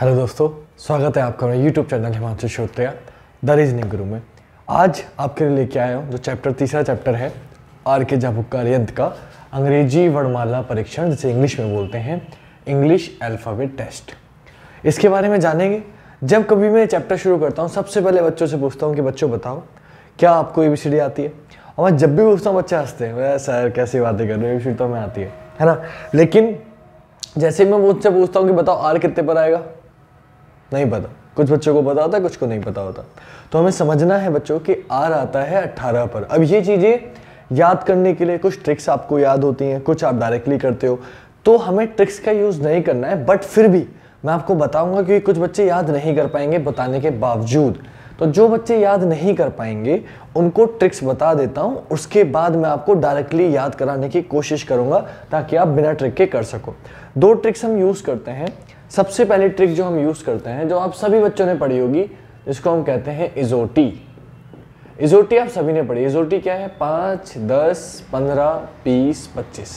Hello दोस्तों स्वागत है आपका मेरे YouTube channel Himanshu Shrotriya the reasoning guru में आज आपके लिए लेके आया हूँ जो चैप्टर तीसरा चैप्टर है आर के जाबुक्कार यंत्र का अंग्रेजी वर्णमाला परीक्षण जिसे इंग्लिश में बोलते हैं इंग्लिश अल्फ़ाबेट टेस्ट इसके बारे में जानेंगे जब कभी मैं चैप्टर शुरू करता हूँ सबसे पहले बच्चों से पूछता हूँ कि बच्चों बताओ क्या आपको ए बी सी डी आती है और मैं जब भी पूछता हूँ बच्चे हंसते हैं वह सर कैसी बातें कर रहे हैं ए बी सी तो हमें आती है है ना लेकिन जैसे मैं मुझसे पूछता हूँ कि बताओ आर कितने पर आएगा नहीं पता कुछ बच्चों को पता होता है कुछ को नहीं पता होता तो हमें समझना है बच्चों कि आर आता है अट्ठारह पर अब ये चीज़ें याद करने के लिए कुछ ट्रिक्स आपको याद होती हैं कुछ आप डायरेक्टली करते हो तो हमें ट्रिक्स का यूज़ नहीं करना है बट फिर भी मैं आपको बताऊंगा क्योंकि कुछ बच्चे याद नहीं कर पाएंगे बताने के बावजूद तो जो बच्चे याद नहीं कर पाएंगे उनको ट्रिक्स बता देता हूँ उसके बाद मैं आपको डायरेक्टली याद कराने की कोशिश करूँगा ताकि आप बिना ट्रिक के कर सको दो ट्रिक्स हम यूज़ करते हैं सबसे पहली ट्रिक जो हम यूज़ करते हैं जो आप सभी बच्चों ने पढ़ी होगी जिसको हम कहते हैं इजोटी इजोटी आप सभी ने पढ़ी इजोटी क्या है पांच दस पंद्रह बीस पच्चीस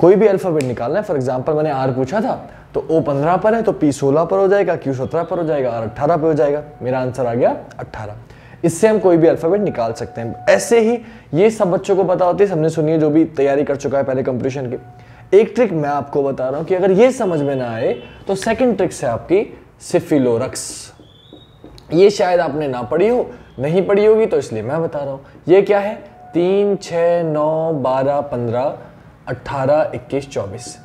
कोई भी अल्फ़ाबेट निकालना है फॉर एग्जाम्पल मैंने आर पूछा था तो ओ पंद्रह पर है तो पी सोलह पर हो जाएगा क्यू सत्रह पर हो जाएगा आर अट्ठारह पर हो जाएगा मेरा आंसर आ गया अट्ठारह इससे हम कोई भी अल्फ़ाबेट निकाल सकते हैं ऐसे ही ये सब बच्चों को पता होती है सबने सुनिए जो भी तैयारी कर चुका है पहले कंपटीशन की एक ट्रिक मैं आपको बता रहा हूं कि अगर ये समझ में ना आए तो सेकंड ट्रिक्स है आपकी सिफिलोरक्स ये शायद आपने ना पढ़ी हो नहीं पढ़ी होगी तो इसलिए मैं बता रहा हूं ये क्या है तीन छ नौ बारह पंद्रह अट्ठारह इक्कीस चौबीस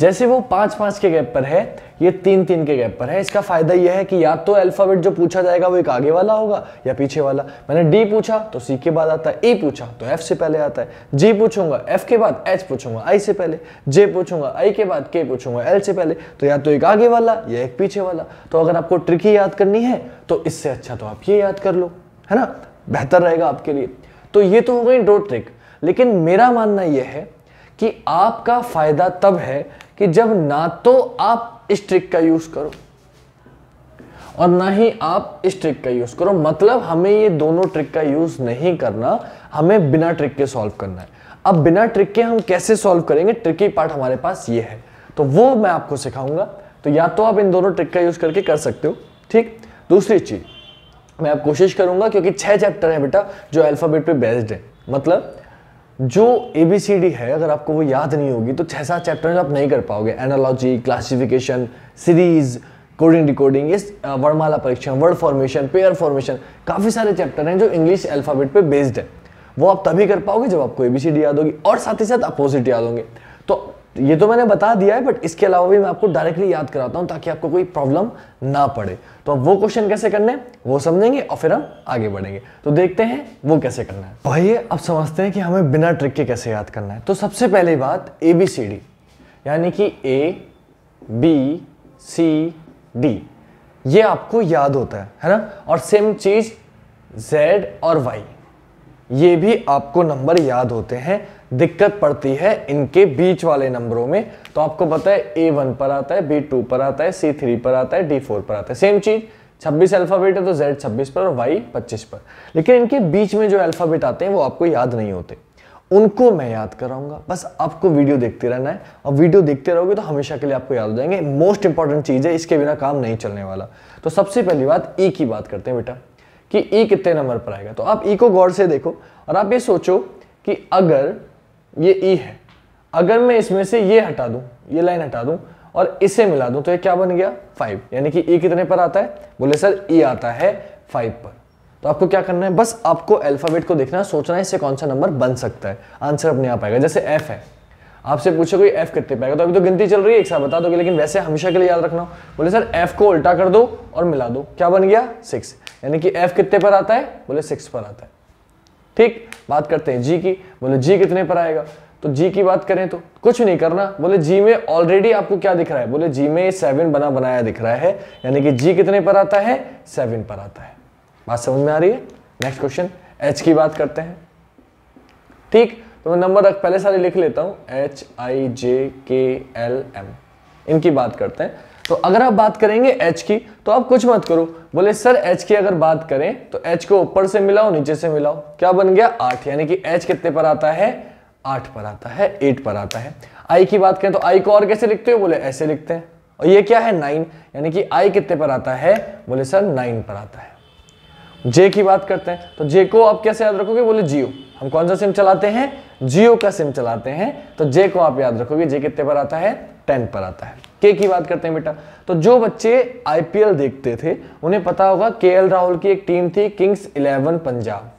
जैसे वो पांच पांच के गैप पर है ये तीन तीन के गैप पर है इसका फ़ायदा यह है कि या तो अल्फ़ाबेट जो पूछा जाएगा वो एक आगे वाला होगा या पीछे वाला मैंने डी पूछा तो सी के बाद आता है ई e पूछा तो एफ से पहले आता है जी पूछूंगा एफ के बाद एच पूछूंगा आई से पहले जे पूछूंगा आई के बाद के पूछूंगा एल से पहले तो या तो एक आगे वाला या एक पीछे वाला तो अगर आपको ट्रिक ही याद करनी है तो इससे अच्छा तो आप ये याद कर लो है ना बेहतर रहेगा आपके लिए तो ये तो हो गई डो ट्रिक लेकिन मेरा मानना यह है कि आपका फ़ायदा तब है कि जब ना तो आप इस ट्रिक का यूज करो और ना ही आप इस ट्रिक का यूज करो मतलब हमें ये दोनों ट्रिक का यूज नहीं करना हमें बिना ट्रिक के सॉल्व करना है अब बिना ट्रिक के हम कैसे सॉल्व करेंगे ट्रिकी पार्ट हमारे पास ये है तो वो मैं आपको सिखाऊंगा तो या तो आप इन दोनों ट्रिक का यूज करके कर सकते हो ठीक दूसरी चीज मैं आप कोशिश करूंगा क्योंकि छह चैप्टर है बेटा जो अल्फाबेट पे बेस्ड है मतलब जो ए बी सी डी है अगर आपको वो याद नहीं होगी तो छः सात चैप्टर आप नहीं कर पाओगे analogy classification series coding decoding ये वर्णमाला परीक्षा वर्ड फॉर्मेशन पेयर फॉर्मेशन काफ़ी सारे चैप्टर हैं जो इंग्लिश अल्फ़ाबेट पे बेस्ड है वो आप तभी कर पाओगे जब आपको ए बी सी डी याद होगी और साथ ही साथ अपोजिट याद होंगे तो ये तो मैंने बता दिया है बट इसके अलावा भी मैं आपको डायरेक्टली याद कराता हूँ ताकि आपको कोई प्रॉब्लम ना पड़े तो अब वो क्वेश्चन कैसे करने वो समझेंगे और फिर हम आगे बढ़ेंगे तो देखते हैं वो कैसे करना है भाई अब समझते हैं कि हमें बिना ट्रिक के कैसे याद करना है तो सबसे पहली बात ए बी सी डी यानी कि ए बी सी डी ये आपको याद होता है है ना और सेम चीज जेड और वाई ये भी आपको नंबर याद होते हैं दिक्कत पड़ती है इनके बीच वाले नंबरों में तो आपको पता है ए वन पर आता है बी टू पर आता है सी थ्री पर आता है डी फोर पर आता है सेम चीज़ 26 अल्फ़ाबेट है तो जेड 26 पर और वाई 25 पर लेकिन इनके बीच में जो अल्फ़ाबेट आते हैं वो आपको याद नहीं होते उनको मैं याद कराऊंगा बस आपको वीडियो देखते रहना है और वीडियो देखते रहोगे तो हमेशा के लिए आपको याद हो जाएंगे मोस्ट इंपॉर्टेंट चीज़ है इसके बिना काम नहीं चलने वाला तो सबसे पहली बात ई e की बात करते हैं बेटा कि ई e कितने नंबर पर आएगा तो आप ई e को गौर से देखो और आप ये सोचो कि अगर ये ई e है अगर मैं इसमें से ये हटा दूं ये लाइन हटा दूं और इसे मिला दूं तो ये क्या बन गया फाइव यानी कि ई e कितने पर आता है बोले सर ई e आता है फाइव पर तो आपको क्या करना है बस आपको अल्फाबेट को देखना है सोचना है इससे कौन सा नंबर बन सकता है आंसर अपने आप आएगा जैसे एफ है आपसे पूछे कोई एफ कितने पाएगा तो अभी तो गिनती चल रही है एक साथ बता दोगे लेकिन वैसे हमेशा के लिए याद रखना बोले सर एफ को उल्टा कर दो और मिला दो क्या बन गया सिक्स यानी कि एफ कितने पर आता है बोले सिक्स पर आता है ठीक बात करते हैं जी की बोले जी कितने पर आएगा तो जी की बात करें तो कुछ नहीं करना बोले जी में ऑलरेडी आपको क्या दिख रहा है बोले जी में सेवन बना बनाया दिख रहा है यानी कि जी कितने पर आता है सेवन पर आता है बात समझ में आ रही है नेक्स्ट क्वेश्चन एच की बात करते हैं ठीक तो मैं नंबर पहले सारे लिख लेता हूं H I J K L M इनकी बात करते हैं तो अगर आप बात करेंगे एच की तो आप कुछ मत करो बोले सर एच की अगर बात करें तो एच को ऊपर से मिलाओ नीचे से मिलाओ क्या बन गया आठ यानी कि एच कितने पर आता है आठ पर आता है एट पर आता है आई की बात करें तो आई को और कैसे लिखते हो बोले ऐसे लिखते हैं और ये क्या है नाइन यानी कि आई कितने पर आता है बोले सर नाइन पर आता है जे की बात करते हैं तो जे को आप कैसे याद रखोगे बोले जियो हम कौन सा सिम चलाते हैं जियो का सिम चलाते हैं तो जे को आप याद रखोगे जे कितने पर आता है टेन पर आता है के की बात करते हैं बेटा तो जो बच्चे आईपीएल देखते थे उन्हें पता होगा के राहुल की एक टीम थी Kings Eleven Punjab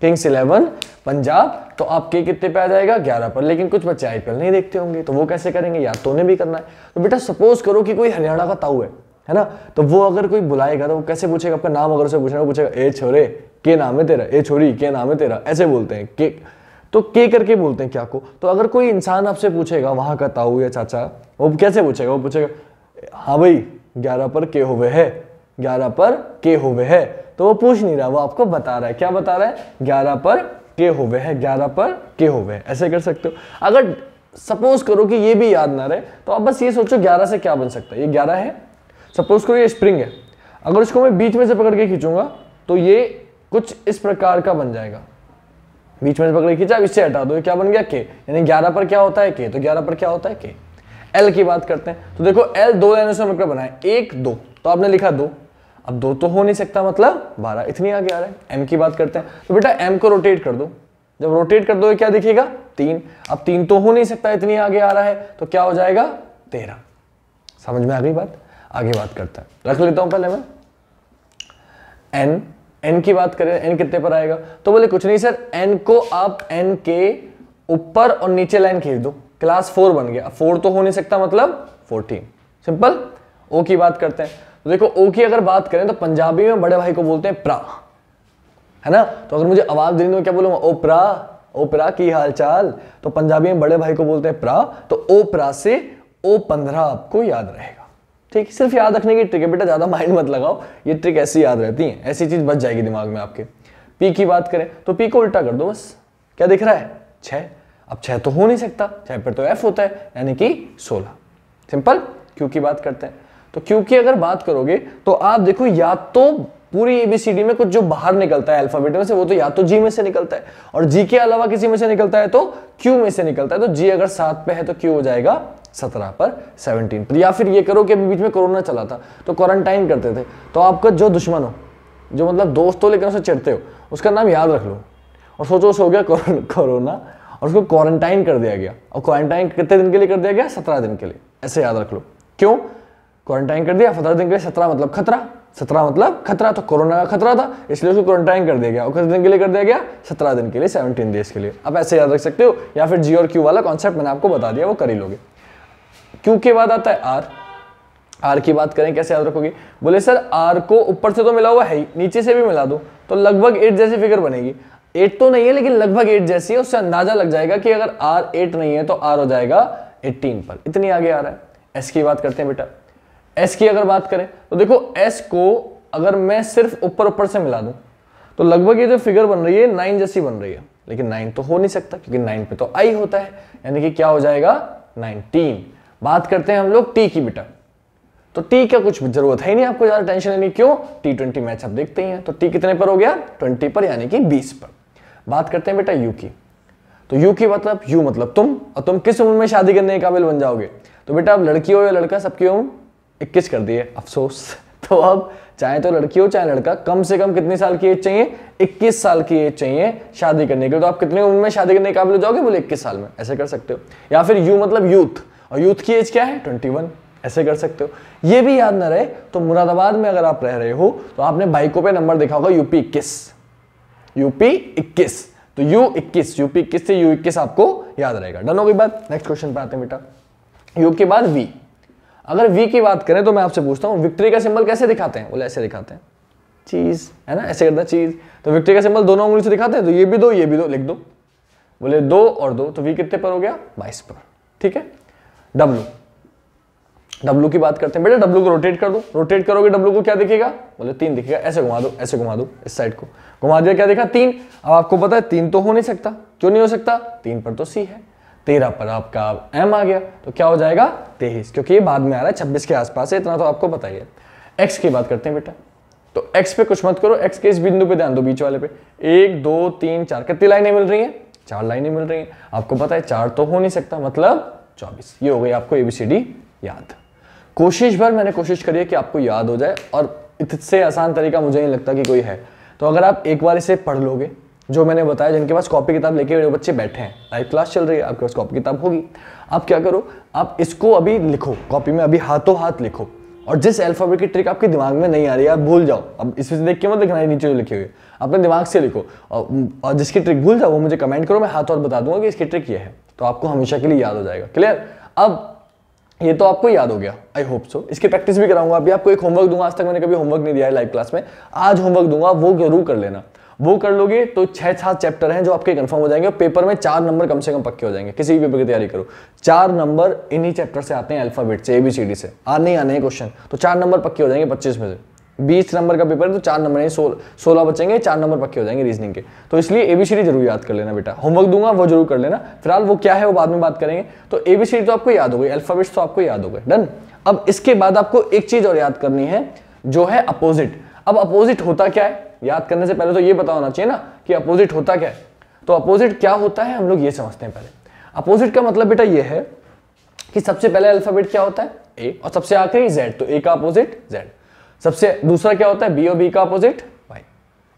Kings Eleven Punjab तो आप के कितने पे आ जाएगा ग्यारह पर लेकिन कुछ बच्चे आईपीएल नहीं देखते होंगे तो वो कैसे करेंगे या तो उन्हें भी करना है तो बेटा सपोज करो कि कोई हरियाणा का ताऊ है है ना तो वो अगर कोई बुलाएगा तो वो कैसे पूछेगा आपका नाम अगर उसे पूछना पूछेगा ए छोरे के नाम है तेरा ए छोरी के नाम है तेरा ऐसे बोलते हैं के तो के करके बोलते हैं क्या को तो अगर कोई इंसान आपसे पूछेगा वहां का ताऊ या चाचा वो कैसे पूछेगा वो पूछेगा हाँ भाई ग्यारह पर के हुए है ग्यारह पर के हुए है तो वो पूछ नहीं रहा वो आपको बता रहा है क्या बता रहा है ग्यारह पर के हुए है ग्यारह पर के हुए है ऐसे कर सकते हो अगर सपोज करो कि ये भी याद ना रहे तो आप बस ये सोचो ग्यारह से क्या बन सकता है ये ग्यारह है सपोज करो ये स्प्रिंग है अगर इसको मैं बीच में से पकड़ के खींचूंगा तो ये कुछ इस प्रकार का बन जाएगा बीच में पकड़ खींचा इससे हटा दो क्या बन गया के यानी ग्यारह पर क्या होता है के तो ग्यारह पर क्या होता है के एल की बात करते हैं तो देखो एल दो लाइनों से मतलब बनाए एक दो तो आपने लिखा दो अब दो तो हो नहीं सकता मतलब बारह इतनी आगे आ रहा है एम की बात करते हैं तो बेटा एम को रोटेट कर दो जब रोटेट कर दो क्या दिखेगा तीन अब तीन तो हो नहीं सकता इतनी आगे आ रहा है तो क्या हो जाएगा तेरह समझ में आ गई बात आगे बात करता है रख लेता हूं पहले मैं एन एन की बात करें एन कितने पर आएगा तो बोले कुछ नहीं सर एन को आप एन के ऊपर और नीचे लाइन खींच दो क्लास फोर बन गया फोर तो हो नहीं सकता मतलब फोर्टीन सिंपल ओ की बात करते हैं तो देखो ओ की अगर बात करें तो पंजाबी में बड़े भाई को बोलते हैं प्रा है ना तो अगर मुझे आवाज देनी तो क्या बोलूंगा ओ प्रा ओ प्रा की हाल चाल तो पंजाबी में बड़े भाई को बोलते हैं प्रा तो ओ प्रा से ओ पंद्रह आपको याद रहेगा ठीक है सिर्फ याद रखने की ट्रिक है बेटा ज़्यादा माइंड मत लगाओ ये ट्रिक ऐसी याद रहती है ऐसी चीज़ बच जाएगी दिमाग में आपके पी की बात करें तो पी को उल्टा कर दो बस क्या दिख रहा है छह अब छह तो हो नहीं सकता छह पर तो एफ होता है यानी कि सोलह सिंपल क्यू की बात करते हैं तो क्यू की अगर बात करोगे तो आप देखो या तो पूरी एबीसीडी में कुछ जो बाहर निकलता है अल्फाबेट में से वो तो या तो जी में से निकलता है और जी के अलावा किसी में से निकलता है तो क्यू में से निकलता है तो जी अगर सात पे है तो क्यू हो जाएगा सत्रह पर सेवनटीन पर या फिर ये करो कि अभी बीच में कोरोना चला था तो क्वारंटाइन करते थे तो आपका जो दुश्मन हो जो मतलब दोस्त हो लेकिन उसे चिड़ते हो उसका नाम याद रख लो और सोचो उसे हो गया कोरोना और उसको क्वारंटाइन कर दिया गया और क्वारंटाइन कितने दिन के लिए कर दिया गया सत्रह दिन के लिए ऐसे याद रख लो क्यों क्वारंटाइन कर दिया सत्रह दिन के लिए सत्रह मतलब खतरा सत्रह मतलब खतरा तो कोरोना का खतरा था इसलिए उसको क्वारंटाइन कर दिया गया और कितने दिन के लिए कर दिया गया सत्रह दिन के लिए सेवनटीन डेज के लिए आप ऐसे याद रख सकते हो या फिर जी और क्यू वाला कॉन्सेप्ट मैंने आपको बता दिया वो कर ही लोगे क्यू के बाद आता है आर आर की बात करें कैसे याद रखोगे बोले सर आर को ऊपर से तो मिला हुआ है ही नीचे से भी मिला दो तो लगभग एट जैसी फिगर बनेगी एट तो नहीं है लेकिन लगभग एट जैसी है उससे अंदाजा लग जाएगा कि अगर आर एट नहीं है तो आर हो जाएगा एट्टीन पर इतनी आगे आ रहा है एस की बात करते हैं बेटा एस की अगर बात करें तो देखो एस को अगर मैं सिर्फ ऊपर ऊपर से मिला दूं तो लगभग ये जो फिगर बन रही है नाइन जैसी बन रही है लेकिन नाइन तो हो नहीं सकता क्योंकि नाइन पे तो आई होता है यानी कि क्या हो जाएगा नाइनटीन बात करते हैं हम लोग टी की बेटा तो टी का कुछ जरूरत है ही नहीं आपको ज्यादा टेंशन लेनी क्यों टी ट्वेंटी मैच आप देखते ही हैं तो टी कितने पर हो गया ट्वेंटी पर यानी कि बीस पर बात करते हैं बेटा यू की तो यू की मतलब यू मतलब तुम और तुम किस उम्र में शादी करने के काबिल बन जाओगे तो बेटा आप लड़की हो या लड़का सबकी उम्र इक्कीस कर दिए अफसोस तो अब चाहे तो लड़की हो चाहे लड़का कम से कम कितने साल की एज चाहिए 21 साल की एज चाहिए शादी करने के लिए तो आप कितने उम्र में शादी करने के काबिल हो जाओगे बोले 21 साल में ऐसे कर सकते हो या फिर यू मतलब यूथ और यूथ की एज क्या है 21 ऐसे कर सकते हो ये भी याद ना रहे तो मुरादाबाद में अगर आप रह रहे हो तो आपने बाइकों पे नंबर देखा होगा यूपी इक्कीस यूपी इक्कीस तो यू इक्कीस यूपी इक्कीस से यू इक्कीस आपको याद रहेगा डन हो गई बात नेक्स्ट क्वेश्चन पे आते हैं बेटा यू के बाद वी अगर वी की बात करें तो मैं आपसे पूछता हूँ विक्ट्री का सिंबल कैसे दिखाते हैं बोले ऐसे दिखाते हैं चीज़ है ना ऐसे हैं चीज़ तो विक्ट्री का सिंबल दोनों उंगली से दिखाते हैं तो ये भी दो ये भी दो लिख दो बोले दो और दो तो वी कितने पर हो गया बाईस पर ठीक है डब्लू डब्लू की बात करते हैं बेटा डब्लू को रोटेट कर दो रोटेट करोगे डब्लू को क्या दिखेगा बोले तीन दिखेगा ऐसे घुमा दो ऐसे घुमा दो इस साइड को घुमा दिया क्या देखा तीन अब आपको पता है तीन तो हो नहीं सकता क्यों नहीं हो सकता तीन पर तो सी है तेरह पर आपका एम आ गया तो क्या हो जाएगा तेईस क्योंकि ये बाद में आ रहा है छब्बीस के आसपास है इतना तो आपको बताइए एक्स की बात करते हैं बेटा तो एक्स पे कुछ मत करो एक्स के इस बिंदु पे ध्यान दो बीच वाले पे एक दो तीन चार कितनी लाइनें मिल रही हैं चार लाइनें मिल रही हैं आपको पता है चार तो हो नहीं सकता मतलब चौबीस ये हो गई आपको एबीसीडी याद कोशिश भर मैंने कोशिश करी है कि आपको याद हो जाए और इससे आसान तरीका मुझे नहीं लगता कि कोई है तो अगर आप एक बार इसे पढ़ लोगे जो मैंने बताया जिनके पास कॉपी किताब लेके जो बच्चे बैठे हैं लाइव क्लास चल रही है आपके पास कॉपी किताब होगी आप क्या करो आप इसको अभी लिखो कॉपी में अभी हाथों हाथ लिखो और जिस अल्फ़ाबेट की ट्रिक आपके दिमाग में नहीं आ रही है आप भूल जाओ अब इस देख के मत लिखना है नीचे जो लिखे हुए अपने दिमाग से लिखो और, और जिसकी ट्रिक भूल जाओ वो मुझे कमेंट करो मैं हाथ और बता दूंगा कि इसकी ट्रिक ये है तो आपको हमेशा के लिए याद हो जाएगा क्लियर अब ये तो आपको याद हो गया आई होप सो इसकी प्रैक्टिस भी कराऊंगा अभी आपको एक होमवर्क दूंगा आज तक मैंने कभी होमवर्क नहीं दिया है लाइव क्लास में आज होमवर्क दूंगा वो जरूर कर लेना वो कर लोगे तो छह सात चैप्टर हैं जो आपके कंफर्म हो जाएंगे और पेपर में चार नंबर कम से कम पक्के हो जाएंगे किसी भी पेपर की तैयारी करो चार नंबर इन्हीं चैप्टर से आते हैं अल्फाबेट से एबीसीडी से आने ही आने क्वेश्चन तो चार नंबर पक्के हो जाएंगे पच्चीस में से बीस नंबर का पेपर है तो चार नंबर सोलह सोलह बचेंगे चार नंबर पक्के हो जाएंगे रीजनिंग के तो इसलिए एबीसीडी जरूर याद कर लेना बेटा होमवर्क दूंगा वो जरूर कर लेना फिलहाल वो क्या है वो बाद में बात करेंगे तो एबीसीडी तो आपको याद हो गई अल्फाबेट्स तो आपको याद हो गए डन तो अब इसके बाद आपको एक चीज और याद करनी है जो है अपोजिट अब अपोजिट होता क्या है याद करने से पहले तो ये पता होना चाहिए ना कि अपोजिट होता क्या है तो अपोजिट क्या होता है हम लोग ये समझते हैं पहले अपोजिट का मतलब बेटा ये है कि सबसे पहले अल्फाबेट क्या होता है ए और सबसे आखिरी जेड तो ए का अपोजिट जेड सबसे दूसरा क्या होता है बी और बी का अपोजिट वाई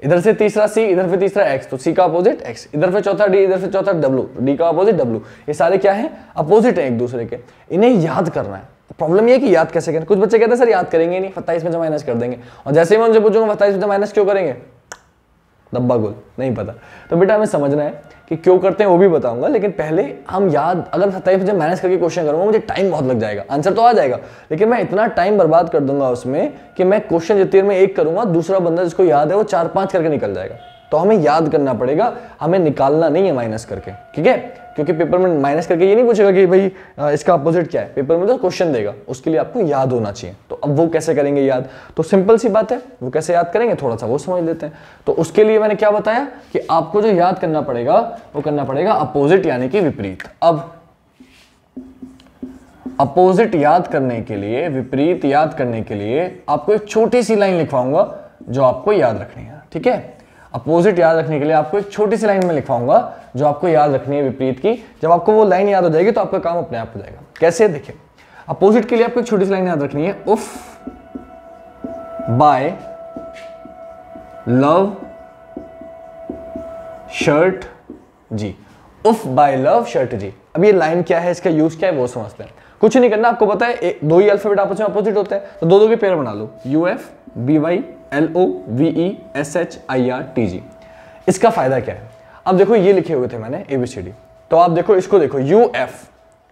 इधर से तीसरा सी इधर फिर तीसरा एक्स तो सी का अपोजिट एक्स इधर फिर चौथा डी इधर फिर चौथा डब्लू डी का अपोजिट डब्ल्यू ये सारे क्या है अपोजिट है एक दूसरे के इन्हें याद करना है प्रॉब्लम ये कि याद कैसे करें कुछ बच्चे कहते हैं सर याद करेंगे नहीं सत्ताईस में माइनस कर देंगे और जैसे ही मैं उनसे पूछूंगा सत्ताईस में माइनस तो क्यों करेंगे दब्बा गोल नहीं पता तो बेटा हमें समझना है कि क्यों करते हैं वो भी बताऊंगा लेकिन पहले हम याद अगर सत्ताईस जब मैनेज करके क्वेश्चन करूंगा मुझे टाइम बहुत लग जाएगा आंसर तो आ जाएगा लेकिन मैं इतना टाइम बर्बाद कर दूंगा उसमें कि मैं क्वेश्चन जितनी में एक करूंगा दूसरा बंदा जिसको याद है वो चार पाँच करके निकल जाएगा तो हमें याद करना पड़ेगा हमें निकालना नहीं है माइनस करके ठीक है क्योंकि पेपर में माइनस करके ये नहीं पूछेगा कि भाई इसका अपोजिट क्या है पेपर में तो क्वेश्चन देगा उसके लिए आपको याद होना चाहिए तो अब वो कैसे करेंगे याद तो सिंपल सी बात है वो कैसे याद करेंगे थोड़ा सा वो समझ लेते हैं तो उसके लिए मैंने क्या बताया कि आपको जो याद करना पड़ेगा वो करना पड़ेगा अपोजिट यानी कि विपरीत अब अपोजिट याद करने के लिए विपरीत याद करने के लिए आपको एक छोटी सी लाइन लिखवाऊंगा जो आपको याद रखनी है ठीक है अपोजिट याद रखने के लिए आपको एक छोटी सी लाइन में लिखवाऊंगा जो आपको याद रखनी है विपरीत की जब आपको वो लाइन याद हो जाएगी तो आपका काम अपने आप हो जाएगा कैसे देखिए अपोजिट के लिए आपको एक छोटी सी लाइन याद रखनी है उफ बाय लव शर्ट जी उफ बाय लव शर्ट जी अब ये लाइन क्या है इसका यूज क्या है वो समझते हैं कुछ नहीं करना आपको पता है दो ही अल्फाबेट आपस में अपोजिट होते हैं तो दो दो के पेयर बना लो U F B Y L O V E S H I R T G इसका फ़ायदा क्या है अब देखो ये लिखे हुए थे मैंने ए बी सी डी तो आप देखो इसको देखो यू एफ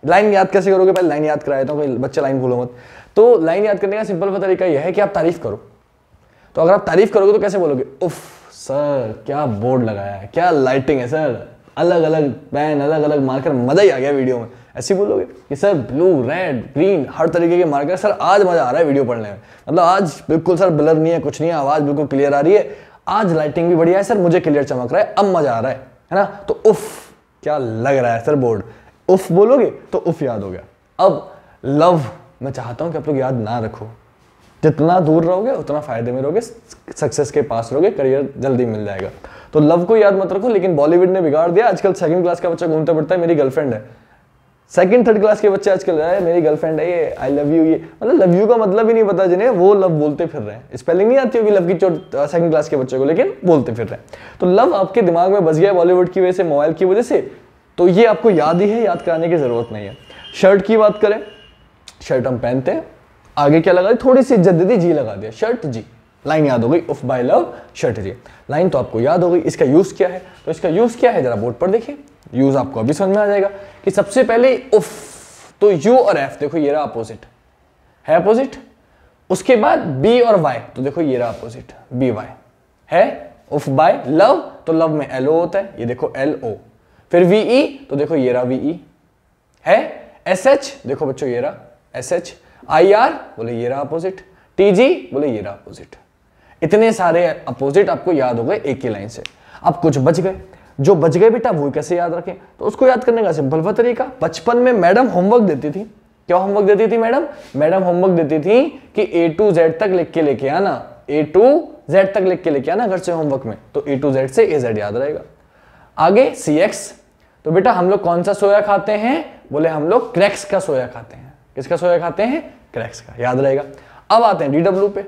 लाइन याद कैसे करोगे पहले लाइन याद कराया था बच्चे बच्चा लाइन भूलो मत तो लाइन याद करने का सिंपल तरीका यह है कि आप तारीफ करो तो अगर आप तारीफ करोगे तो कैसे बोलोगे उफ सर क्या बोर्ड लगाया है क्या लाइटिंग है सर अलग अलग पेन अलग अलग मार्कर मजा ही आ गया वीडियो में ऐसे बोलोगे कि सर ब्लू रेड ग्रीन हर तरीके के मार्कर सर आज मज़ा आ रहा है वीडियो पढ़ने में मतलब आज बिल्कुल सर ब्लर नहीं है कुछ नहीं है आवाज़ बिल्कुल क्लियर आ रही है आज लाइटिंग भी बढ़िया है सर मुझे क्लियर चमक रहा है अब मज़ा आ रहा है है ना तो उफ़ क्या लग रहा है सर बोर्ड उफ़ बोलोगे तो उफ़ याद हो गया अब लव मैं चाहता हूं कि आप लोग याद ना रखो जितना दूर रहोगे उतना फायदे में रहोगे सक्सेस के पास रहोगे करियर जल्दी मिल जाएगा तो लव को याद मत रखो लेकिन बॉलीवुड ने बिगाड़ दिया आजकल सेकंड क्लास का बच्चा घूमता पड़ता है मेरी गर्लफ्रेंड है सेकंड थर्ड क्लास के बच्चे आजकल रहा है मेरी गर्लफ्रेंड है ये आई लव यू ये मतलब लव यू का मतलब ही नहीं पता जिन्हें वो लव बोलते फिर रहे हैं स्पेलिंग नहीं आती होगी लव की चोट सेकंड क्लास के बच्चों को लेकिन बोलते फिर रहे हैं तो लव आपके दिमाग में बस गया बॉलीवुड की वजह से मोबाइल की वजह से तो ये आपको याद ही है याद कराने की ज़रूरत नहीं है शर्ट की बात करें शर्ट हम पहनते हैं आगे क्या लगा दी थोड़ी सी इज्जत दे दी जी लगा दिया शर्ट जी लाइन याद हो गई उफ by love shirt G line तो आपको याद हो गई इसका यूज़ क्या है तो इसका यूज़ क्या है ज़रा बोर्ड पर देखिए यूज आपको अभी समझ में आ जाएगा कि सबसे पहले उफ तो यू और एफ देखो ये रहा अपोजिट है अपोजिट उसके बाद बी और वाई तो देखो ये रहा अपोजिट बी वाई है उफ बाय लव तो लव में एल ओ होता है ये देखो एल ओ फिर वी ई e, तो देखो ये रहा वी ई e। है एस एच देखो बच्चों ये रहा एस एच आई आर बोले ये रहा अपोजिट टी जी बोले ये रहा अपोजिट इतने सारे अपोजिट आपको याद हो गए एक ही लाइन से अब कुछ बच गए जो बच गए बेटा वो कैसे याद रखें तो उसको याद करने का सिंपल वह तरीका बचपन में मैडम होमवर्क देती थी क्या होमवर्क देती थी मैडम मैडम होमवर्क देती थी कि ए टू जेड तक लिख के लेके आना ए टू जेड तक लिख के लेके आना घर से होमवर्क में तो ए टू जेड से ए जेड याद रहेगा आगे सी एक्स तो बेटा हम लोग कौन सा सोया खाते हैं बोले हम लोग क्रैक्स का सोया खाते हैं किसका सोया खाते हैं क्रैक्स का याद रहेगा अब आते हैं डी डब्ल्यू पे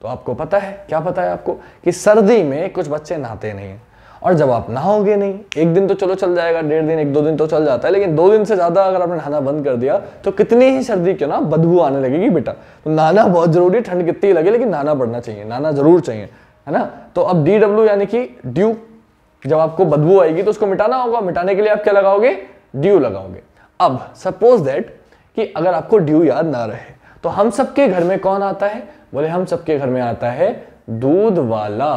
तो आपको पता है क्या पता है आपको कि सर्दी में कुछ बच्चे नहाते नहीं और जब आप नहाओगे नहीं एक दिन तो चलो चल जाएगा डेढ़ दिन एक दो दिन तो चल जाता है लेकिन दो दिन से ज़्यादा अगर आपने नहाना बंद कर दिया तो कितनी ही सर्दी क्यों ना बदबू आने लगेगी बेटा तो नहाना बहुत ज़रूरी है ठंड कितनी लगे लेकिन नहाना पड़ना चाहिए नहाना ज़रूर चाहिए है ना तो अब डी डब्ल्यू यानी कि ड्यू जब आपको बदबू आएगी तो उसको मिटाना होगा मिटाने के लिए आप क्या लगाओगे ड्यू लगाओगे अब सपोज दैट कि अगर आपको ड्यू याद ना रहे तो हम सबके घर में कौन आता है बोले हम सबके घर में आता है दूध वाला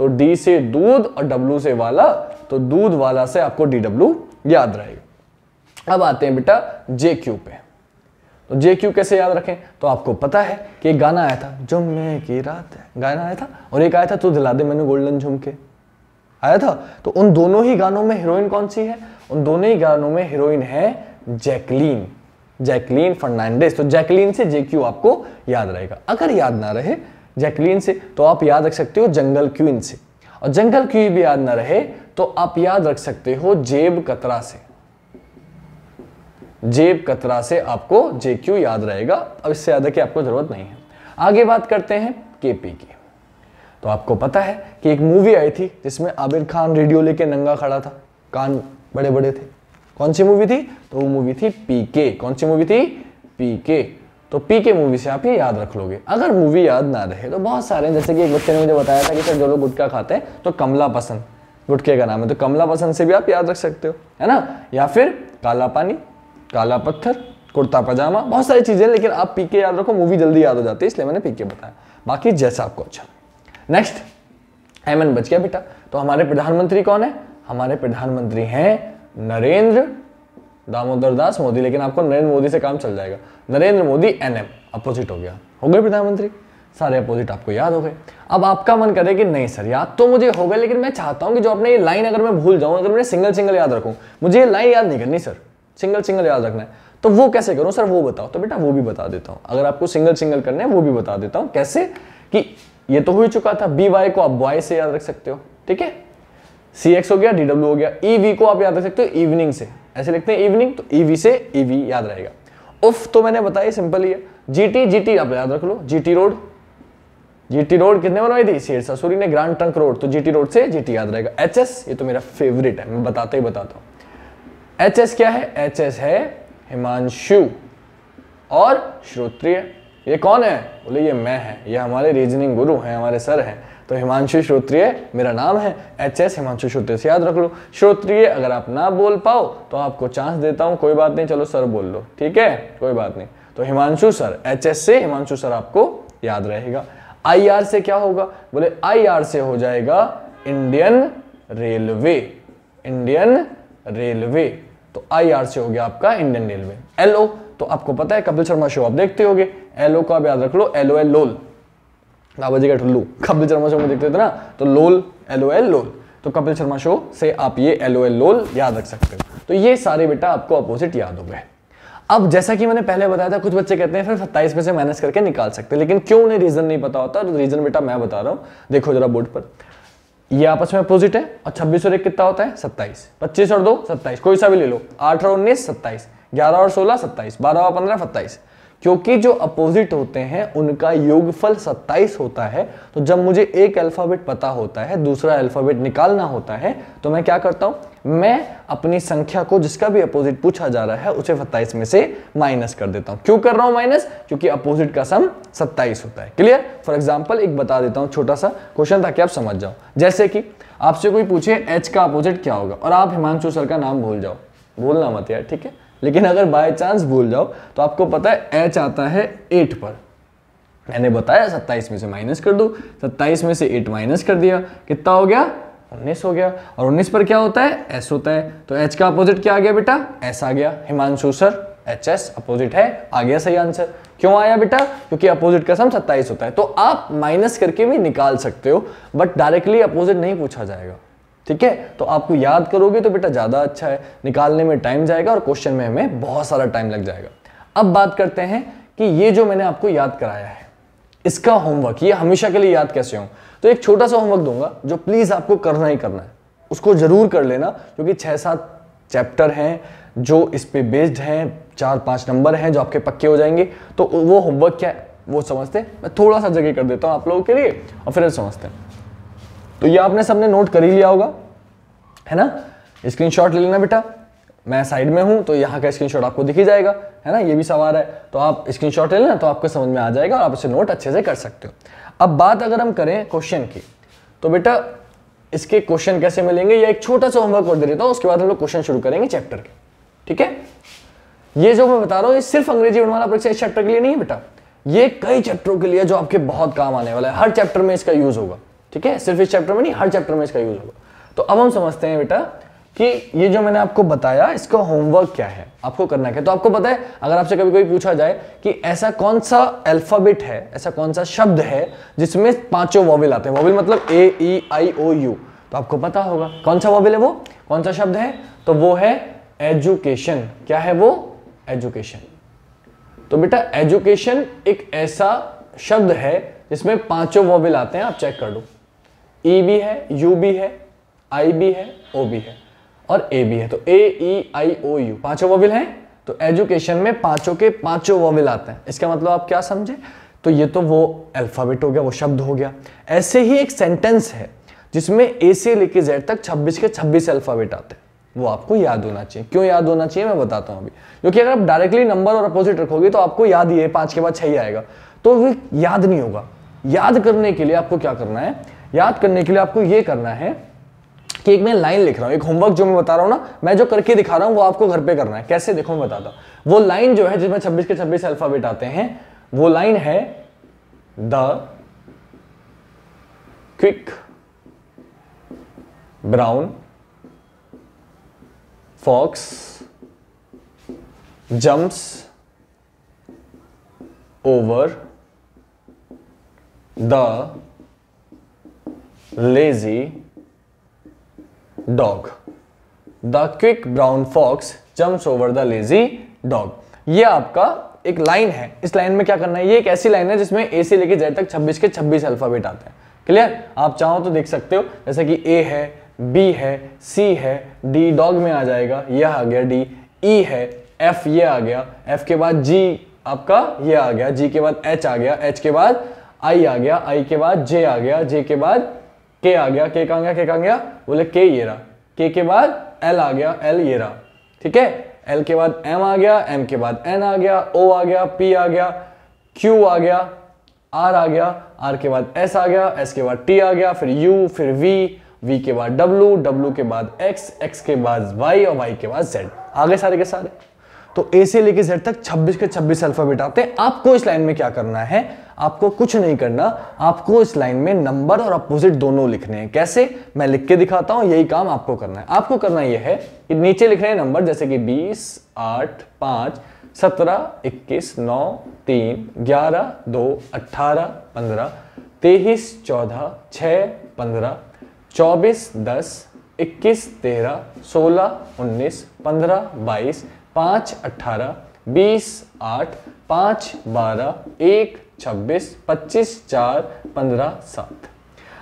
तो डी से दूध और डब्लू से वाला तो दूध वाला से आपको डी डब्लू याद रहेगा अब आते हैं बेटा जे क्यू पे तो जे क्यू कैसे याद रखें तो आपको पता है कि एक गाना आया था जुम्मे की रात गाना आया था और एक आया था तू दिला दे मैंने गोल्डन झुमके आया था तो उन दोनों ही गानों में हीरोइन कौन सी है उन दोनों ही गानों में हीरोइन है जैकलीन जैकलीन फर्नांडिस तो जैकलीन से जे क्यू आपको याद रहेगा अगर याद ना रहे जैकलीन से तो आप याद रख सकते हो जंगल क्वीन से और जंगल क्वी भी याद ना रहे तो आप याद रख सकते हो जेब कतरा से जेब कतरा से आपको जे क्यू याद रहेगा अब इससे ज्यादा की आपको जरूरत नहीं है आगे बात करते हैं केपी की तो आपको पता है कि एक मूवी आई थी जिसमें आबिर खान रेडियो लेके नंगा खड़ा था कान बड़े बड़े थे कौन सी मूवी थी तो वो मूवी थी पीके कौन सी मूवी थी पीके तो पी के मूवी से आप ये याद रख लोगे अगर मूवी याद ना रहे तो बहुत सारे हैं जैसे कि एक बच्चे ने मुझे बताया था कि सर जो लोग गुटखा खाते हैं तो कमला पसंद गुटके का नाम है तो कमला पसंद से भी आप याद रख सकते हो है ना या फिर काला पानी काला पत्थर कुर्ता पजामा बहुत सारी चीज़ें लेकिन आप पी के याद रखो मूवी जल्दी याद हो जाती है इसलिए मैंने पी के बताया बाकी जैसा आपको अच्छा नेक्स्ट एम एन बच गया बेटा तो हमारे प्रधानमंत्री कौन है हमारे प्रधानमंत्री हैं नरेंद्र दामोदर दास मोदी लेकिन आपको नरेंद्र मोदी से काम चल जाएगा Narendra Modi N M opposite हो गया हो गए प्रधानमंत्री सारे अपोजिट आपको याद हो गए अब आपका मन करे कि नहीं सर याद तो मुझे हो गए लेकिन मैं चाहता हूं कि जो अपने ये लाइन अगर मैं भूल जाऊं अगर मैं सिंगल सिंगल याद रखूं मुझे ये लाइन याद नहीं करनी सर सिंगल सिंगल याद रखना है तो वो कैसे करूं सर वो बताओ तो बेटा वो भी बता देता हूं अगर आपको सिंगल सिंगल करना है वो भी बता देता हूँ कैसे कि ये तो हो ही चुका था बी वाई को आप वाई से याद रख सकते हो ठीक है सी एक्स हो गया डी डब्ल्यू हो गया ई e वी को आप याद रख सकते हो इवनिंग से ऐसे लिखते हैं इवनिंग तो ईवी से ईवी याद रहेगा उफ तो मैंने बताया सिंपल ही है जीटी जीटी आप याद रख लो जीटी रोड जीटी रोड कितने बनवाई थी शेरशाह सूरी ने ग्रांड ट्रंक रोड तो जीटी रोड से जीटी याद रहेगा एचएस ये तो मेरा फेवरेट है मैं बताते ही बताता हूँ एचएस क्या है एचएस है हिमांशु और श्रोत्रिय ये कौन है बोले ये मैं है ये हमारे रीजनिंग गुरु हैं हमारे सर हैं तो हिमांशु श्रोत्रिय मेरा नाम है एच एस हिमांशु श्रोत्रिय से याद रख लो श्रोत्रिय अगर आप ना बोल पाओ तो आपको चांस देता हूँ कोई बात नहीं चलो सर बोल लो ठीक है कोई बात नहीं तो हिमांशु सर एच एस से हिमांशु सर आपको याद रहेगा आई आर से क्या होगा बोले आई आर से हो जाएगा इंडियन रेलवे इंडियन रेलवे तो आई आर से हो गया आपका इंडियन रेलवे एलओ तो आपको पता है कपिल शर्मा शो आप देखते होगे गए ओ को आप याद रख लो एलओ एल लोल बाबा जी का टुल्लू कपिल शर्मा शो में देखते थे तो ना तो लोल एल ओ एल लोल तो कपिल शर्मा शो से आप ये एल ओ एल लोल याद रख सकते हो तो ये सारे बेटा आपको अपोजिट याद हो गए अब जैसा कि मैंने पहले बताया था कुछ बच्चे कहते हैं फिर सत्ताईस में से माइनस करके निकाल सकते हैं लेकिन क्यों उन्हें रीजन नहीं पता होता तो रीजन बेटा मैं बता रहा हूँ देखो जरा बोर्ड पर ये आपस में अपोजिट है और छब्बीस और एक कितना होता है सत्ताईस पच्चीस और दो सत्ताईस कोई सा भी ले लो आठ और उन्नीस सत्ताईस ग्यारह और सोलह सत्ताईस बारह और पंद्रह सत्ताईस क्योंकि जो अपोजिट होते हैं उनका योगफल 27 होता है तो जब मुझे एक अल्फ़ाबेट पता होता है दूसरा अल्फ़ाबेट निकालना होता है तो मैं क्या करता हूँ मैं अपनी संख्या को जिसका भी अपोजिट पूछा जा रहा है उसे 27 में से माइनस कर देता हूँ क्यों कर रहा हूँ माइनस क्योंकि अपोजिट का सम 27 होता है क्लियर फॉर एग्जाम्पल एक बता देता हूँ छोटा सा क्वेश्चन ताकि आप समझ जाओ जैसे कि आपसे कोई पूछे एच का अपोजिट क्या होगा और आप हिमांशु सर का नाम भूल जाओ भूलना मत यार ठीक है लेकिन अगर बाय चांस भूल जाओ तो आपको पता है एच आता है एट पर मैंने बताया सत्ताईस में से माइनस कर दो सत्ताईस में से एट माइनस कर दिया कितना हो गया उन्नीस हो गया और उन्नीस पर क्या होता है एस होता है तो एच का अपोजिट क्या आ गया बेटा एस आ गया Himanshu sir H S opposite है आ गया सही आंसर क्यों आया बेटा क्योंकि अपोजिट का सम सत्ताईस होता है तो आप माइनस करके भी निकाल सकते हो बट डायरेक्टली अपोजिट नहीं पूछा जाएगा ठीक है तो आपको याद करोगे तो बेटा ज़्यादा अच्छा है निकालने में टाइम जाएगा और क्वेश्चन में हमें बहुत सारा टाइम लग जाएगा अब बात करते हैं कि ये जो मैंने आपको याद कराया है इसका होमवर्क ये हमेशा के लिए याद कैसे हो तो एक छोटा सा होमवर्क दूंगा जो प्लीज़ आपको करना ही करना है उसको ज़रूर कर लेना क्योंकि छह सात चैप्टर हैं जो इस पे बेस्ड हैं चार पांच नंबर हैं जो आपके पक्के हो जाएंगे तो वो होमवर्क क्या है वो समझते हैं मैं थोड़ा सा जगह कर देता हूँ आप लोगों के लिए और फिर समझते हैं तो ये आपने सबने नोट कर ही लिया होगा है ना स्क्रीन ले लेना बेटा मैं साइड में हूँ तो यहाँ का स्क्रीनशॉट आपको दिख ही जाएगा है ना ये भी सवाल है तो आप स्क्रीनशॉट ले लेना तो आपको समझ में आ जाएगा और आप इसे नोट अच्छे से कर सकते हो अब बात अगर हम करें क्वेश्चन की तो बेटा इसके क्वेश्चन कैसे मिलेंगे या एक छोटा सा होमवर्क और दे देता हूँ उसके बाद हम लोग क्वेश्चन शुरू करेंगे चैप्टर के ठीक है ये जो मैं बता रहा हूँ ये सिर्फ अंग्रेजी वाला परीक्षा इस चैप्टर के लिए नहीं है बेटा ये कई चैप्टरों के लिए जो आपके बहुत काम आने वाला है हर चैप्टर में इसका यूज होगा ठीक है सिर्फ इस चैप्टर में नहीं हर चैप्टर में इसका यूज होगा तो अब हम समझते हैं बेटा कि ये जो मैंने आपको बताया इसका होमवर्क क्या है आपको करना क्या तो आपको पता है अगर आपसे कभी कोई पूछा जाए कि ऐसा कौन सा अल्फाबेट है ऐसा कौन सा शब्द है जिसमें पांचों वॉबिल आते हैं वॉबिल मतलब ए ई आई ओ यू तो आपको पता होगा कौन सा वॉबिल है वो कौन सा शब्द है तो वो है एजुकेशन क्या है वो एजुकेशन तो बेटा एजुकेशन एक ऐसा शब्द है जिसमें पांचों वॉबिल आते हैं आप चेक कर लो ई e भी है यू भी है आई भी है ओ भी है और ए भी है तो ए ई आई ओ यू पांचों वोविल हैं तो एजुकेशन में पांचों के पांचों वोविल आते हैं इसका मतलब आप क्या समझे तो ये तो वो अल्फाबेट हो गया वो शब्द हो गया ऐसे ही एक सेंटेंस है जिसमें ए से लेके जेड तक 26 के 26 अल्फाबेट आते हैं वो आपको याद होना चाहिए क्यों याद होना चाहिए मैं बताता हूँ अभी क्योंकि अगर आप डायरेक्टली नंबर और अपोजिट रखोगे तो आपको याद ही है पांच के बाद छह ही आएगा तो याद नहीं होगा याद करने के लिए आपको क्या करना है याद करने के लिए आपको ये करना है कि एक मैं लाइन लिख रहा हूँ एक होमवर्क जो मैं बता रहा हूँ ना मैं जो करके दिखा रहा हूँ वो आपको घर पे करना है कैसे देखो मैं बताता वो लाइन जो है जिसमें 26 के 26 अल्फाबेट आते हैं वो लाइन है the quick brown fox jumps over the lazy dog. The quick brown fox jumps over the lazy dog. ये आपका एक लाइन है इस लाइन में क्या करना है ये एक ऐसी लाइन है जिसमें ए से लेके जेड तक 26 के 26 अल्फाबेट आते हैं क्लियर आप चाहो तो देख सकते हो जैसे कि ए है बी है सी है डी डॉग में आ जाएगा e ये आ गया डी ई e है एफ ये आ गया एफ के बाद जी आपका ये आ गया जी के बाद एच आ गया एच के बाद आई आ गया आई के बाद जे आ गया जे के बाद के आ गया के कहा गया के कहा गया बोले के ये रहा के के बाद एल आ गया एल ये रहा ठीक है एल के बाद एम आ गया एम के बाद एन आ गया ओ आ गया पी आ गया क्यू आ गया आर आ गया आर के बाद एस आ गया एस के बाद टी आ गया फिर यू फिर वी वी के बाद डब्लू डब्लू के बाद एक्स एक्स के बाद वाई और वाई के बाद जेड आगे सारे के सारे तो ए से लेके जेड तक 26 के 26 अल्फाबेट आते हैं आपको इस लाइन में क्या करना है आपको कुछ नहीं करना आपको इस लाइन में नंबर और अपोजिट दोनों लिखने हैं कैसे मैं लिख के दिखाता हूं यही काम आपको करना है आपको करना यह है कि नीचे लिख रहे हैं नंबर जैसे कि बीस आठ पाँच सत्रह इक्कीस नौ तीन ग्यारह दो अट्ठारह पंद्रह तेईस चौदह छः पंद्रह चौबीस दस इक्कीस तेरह सोलह उन्नीस पंद्रह बाईस पाँच अट्ठारह बीस आठ पाँच बारह एक छब्बीस पच्चीस चार पंद्रह सात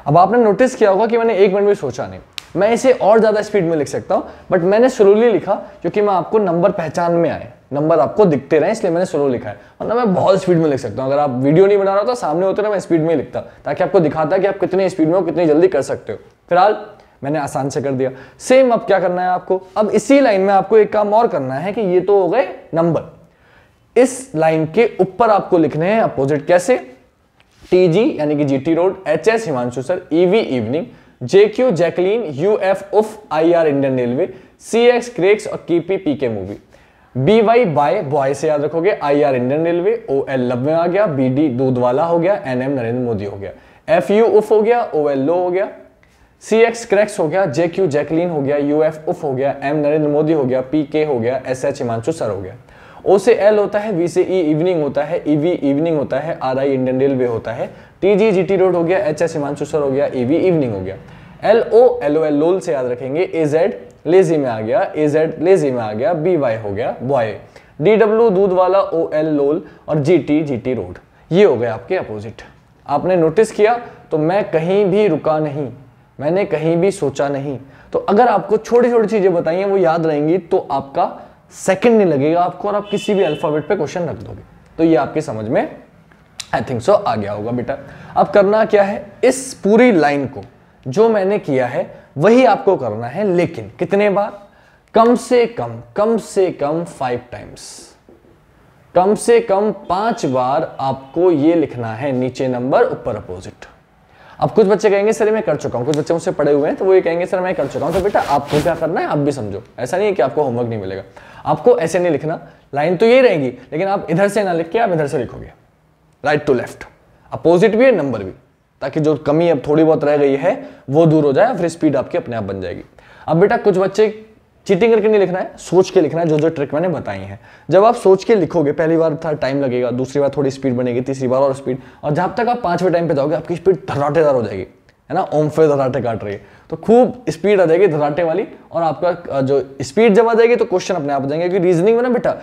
अब आपने नोटिस किया होगा कि मैंने एक मिनट में सोचा नहीं मैं इसे और ज़्यादा स्पीड में लिख सकता हूँ बट मैंने स्लोली लिखा क्योंकि मैं आपको नंबर पहचान में आए नंबर आपको दिखते रहे इसलिए मैंने स्लो लिखा है और ना मैं बहुत स्पीड में लिख सकता हूँ अगर आप वीडियो नहीं बना रहा तो सामने होते ना मैं स्पीड में लिखता ताकि आपको दिखाता कि आप कितनी स्पीड में हो कितनी जल्दी कर सकते हो फिलहाल मैंने आसान से कर दिया सेम अब क्या करना है आपको अब इसी लाइन में आपको एक काम और करना है कि ये तो हो गए नंबर इस लाइन के ऊपर आपको लिखने हैं अपोजिट कैसे टीजी यानी कि GT road H S Himanshu sir EV evening JQ Jacqueline U F उफ I R Indian railway C X Crax और KP P K movie B Y by boy से याद रखोगे I R Indian railway O L love में आ गया B D दूध वाला हो गया एन एम नरेंद्र मोदी हो गया एफ यू उफ हो गया ओ एल लो हो गया सी एक्स क्रैक्स हो गया जे क्यू जैकलीन हो गया यू एफ उफ हो गया एम नरेंद्र मोदी हो गया पी के हो गया एस एच हिमांशु सर हो गया ओ से एल होता है वी से ई e इवनिंग होता है ईवी e इवनिंग होता है आर आई इंडियन रेलवे होता है T G G T road हो गया एच एच हिमांशु सर हो गया ईवी e इवनिंग हो गया L O L O L lol से याद रखेंगे ए जेड लेजी में आ गया ए जेड लेजी में आ गया बी वाई हो गया बॉय डी डब्ल्यू दूध वाला ओ एल लोल और G T G T road ये हो गया आपके अपोजिट आपने नोटिस किया तो मैं कहीं भी रुका नहीं मैंने कहीं भी सोचा नहीं तो अगर आपको छोटी छोटी चीज़ें बताइए वो याद रहेंगी तो आपका सेकंड नहीं लगेगा आपको और आप किसी भी अल्फ़ाबेट पे क्वेश्चन रख दोगे तो ये आपकी समझ में आई थिंक सो आ गया होगा बेटा अब करना क्या है इस पूरी लाइन को जो मैंने किया है वही आपको करना है लेकिन कितने बार कम से कम कम से कम फाइव टाइम्स कम से कम पांच बार आपको ये लिखना है नीचे नंबर ऊपर अपोजिट अब कुछ बच्चे कहेंगे सर मैं कर चुका हूँ कुछ बच्चे मुझसे पढ़े हुए हैं तो वो ये कहेंगे सर मैं कर चुका हूँ तो बेटा आपको क्या करना है आप भी समझो ऐसा नहीं है कि आपको होमवर्क नहीं मिलेगा आपको ऐसे नहीं लिखना लाइन तो यही रहेगी लेकिन आप इधर से ना लिख के आप इधर से लिखोगे राइट टू लेफ्ट अपोजिट भी है नंबर भी ताकि जो कमी अब थोड़ी बहुत रह गई है वो दूर हो जाए फिर स्पीड आपकी अपने आप बन जाएगी अब बेटा कुछ बच्चे चीटिंग करके नहीं लिखना है सोच के लिखना है जो जो ट्रिक मैंने बताई है जब आप सोच के लिखोगे पहली बार था टाइम लगेगा दूसरी बार थोड़ी स्पीड बनेगी तीसरी बार और स्पीड और जब तक आप पांचवें टाइम पे जाओगे आपकी स्पीड धराटेदार हो जाएगी है ना ओम फिर धराटे काट रही है तो खूब स्पीड आ जाएगी धराटे वाली और आपका जो स्पीड जब आ जाएगी तो क्वेश्चन अपने आप आ जाएंगे क्योंकि रीजनिंग में ना बेटा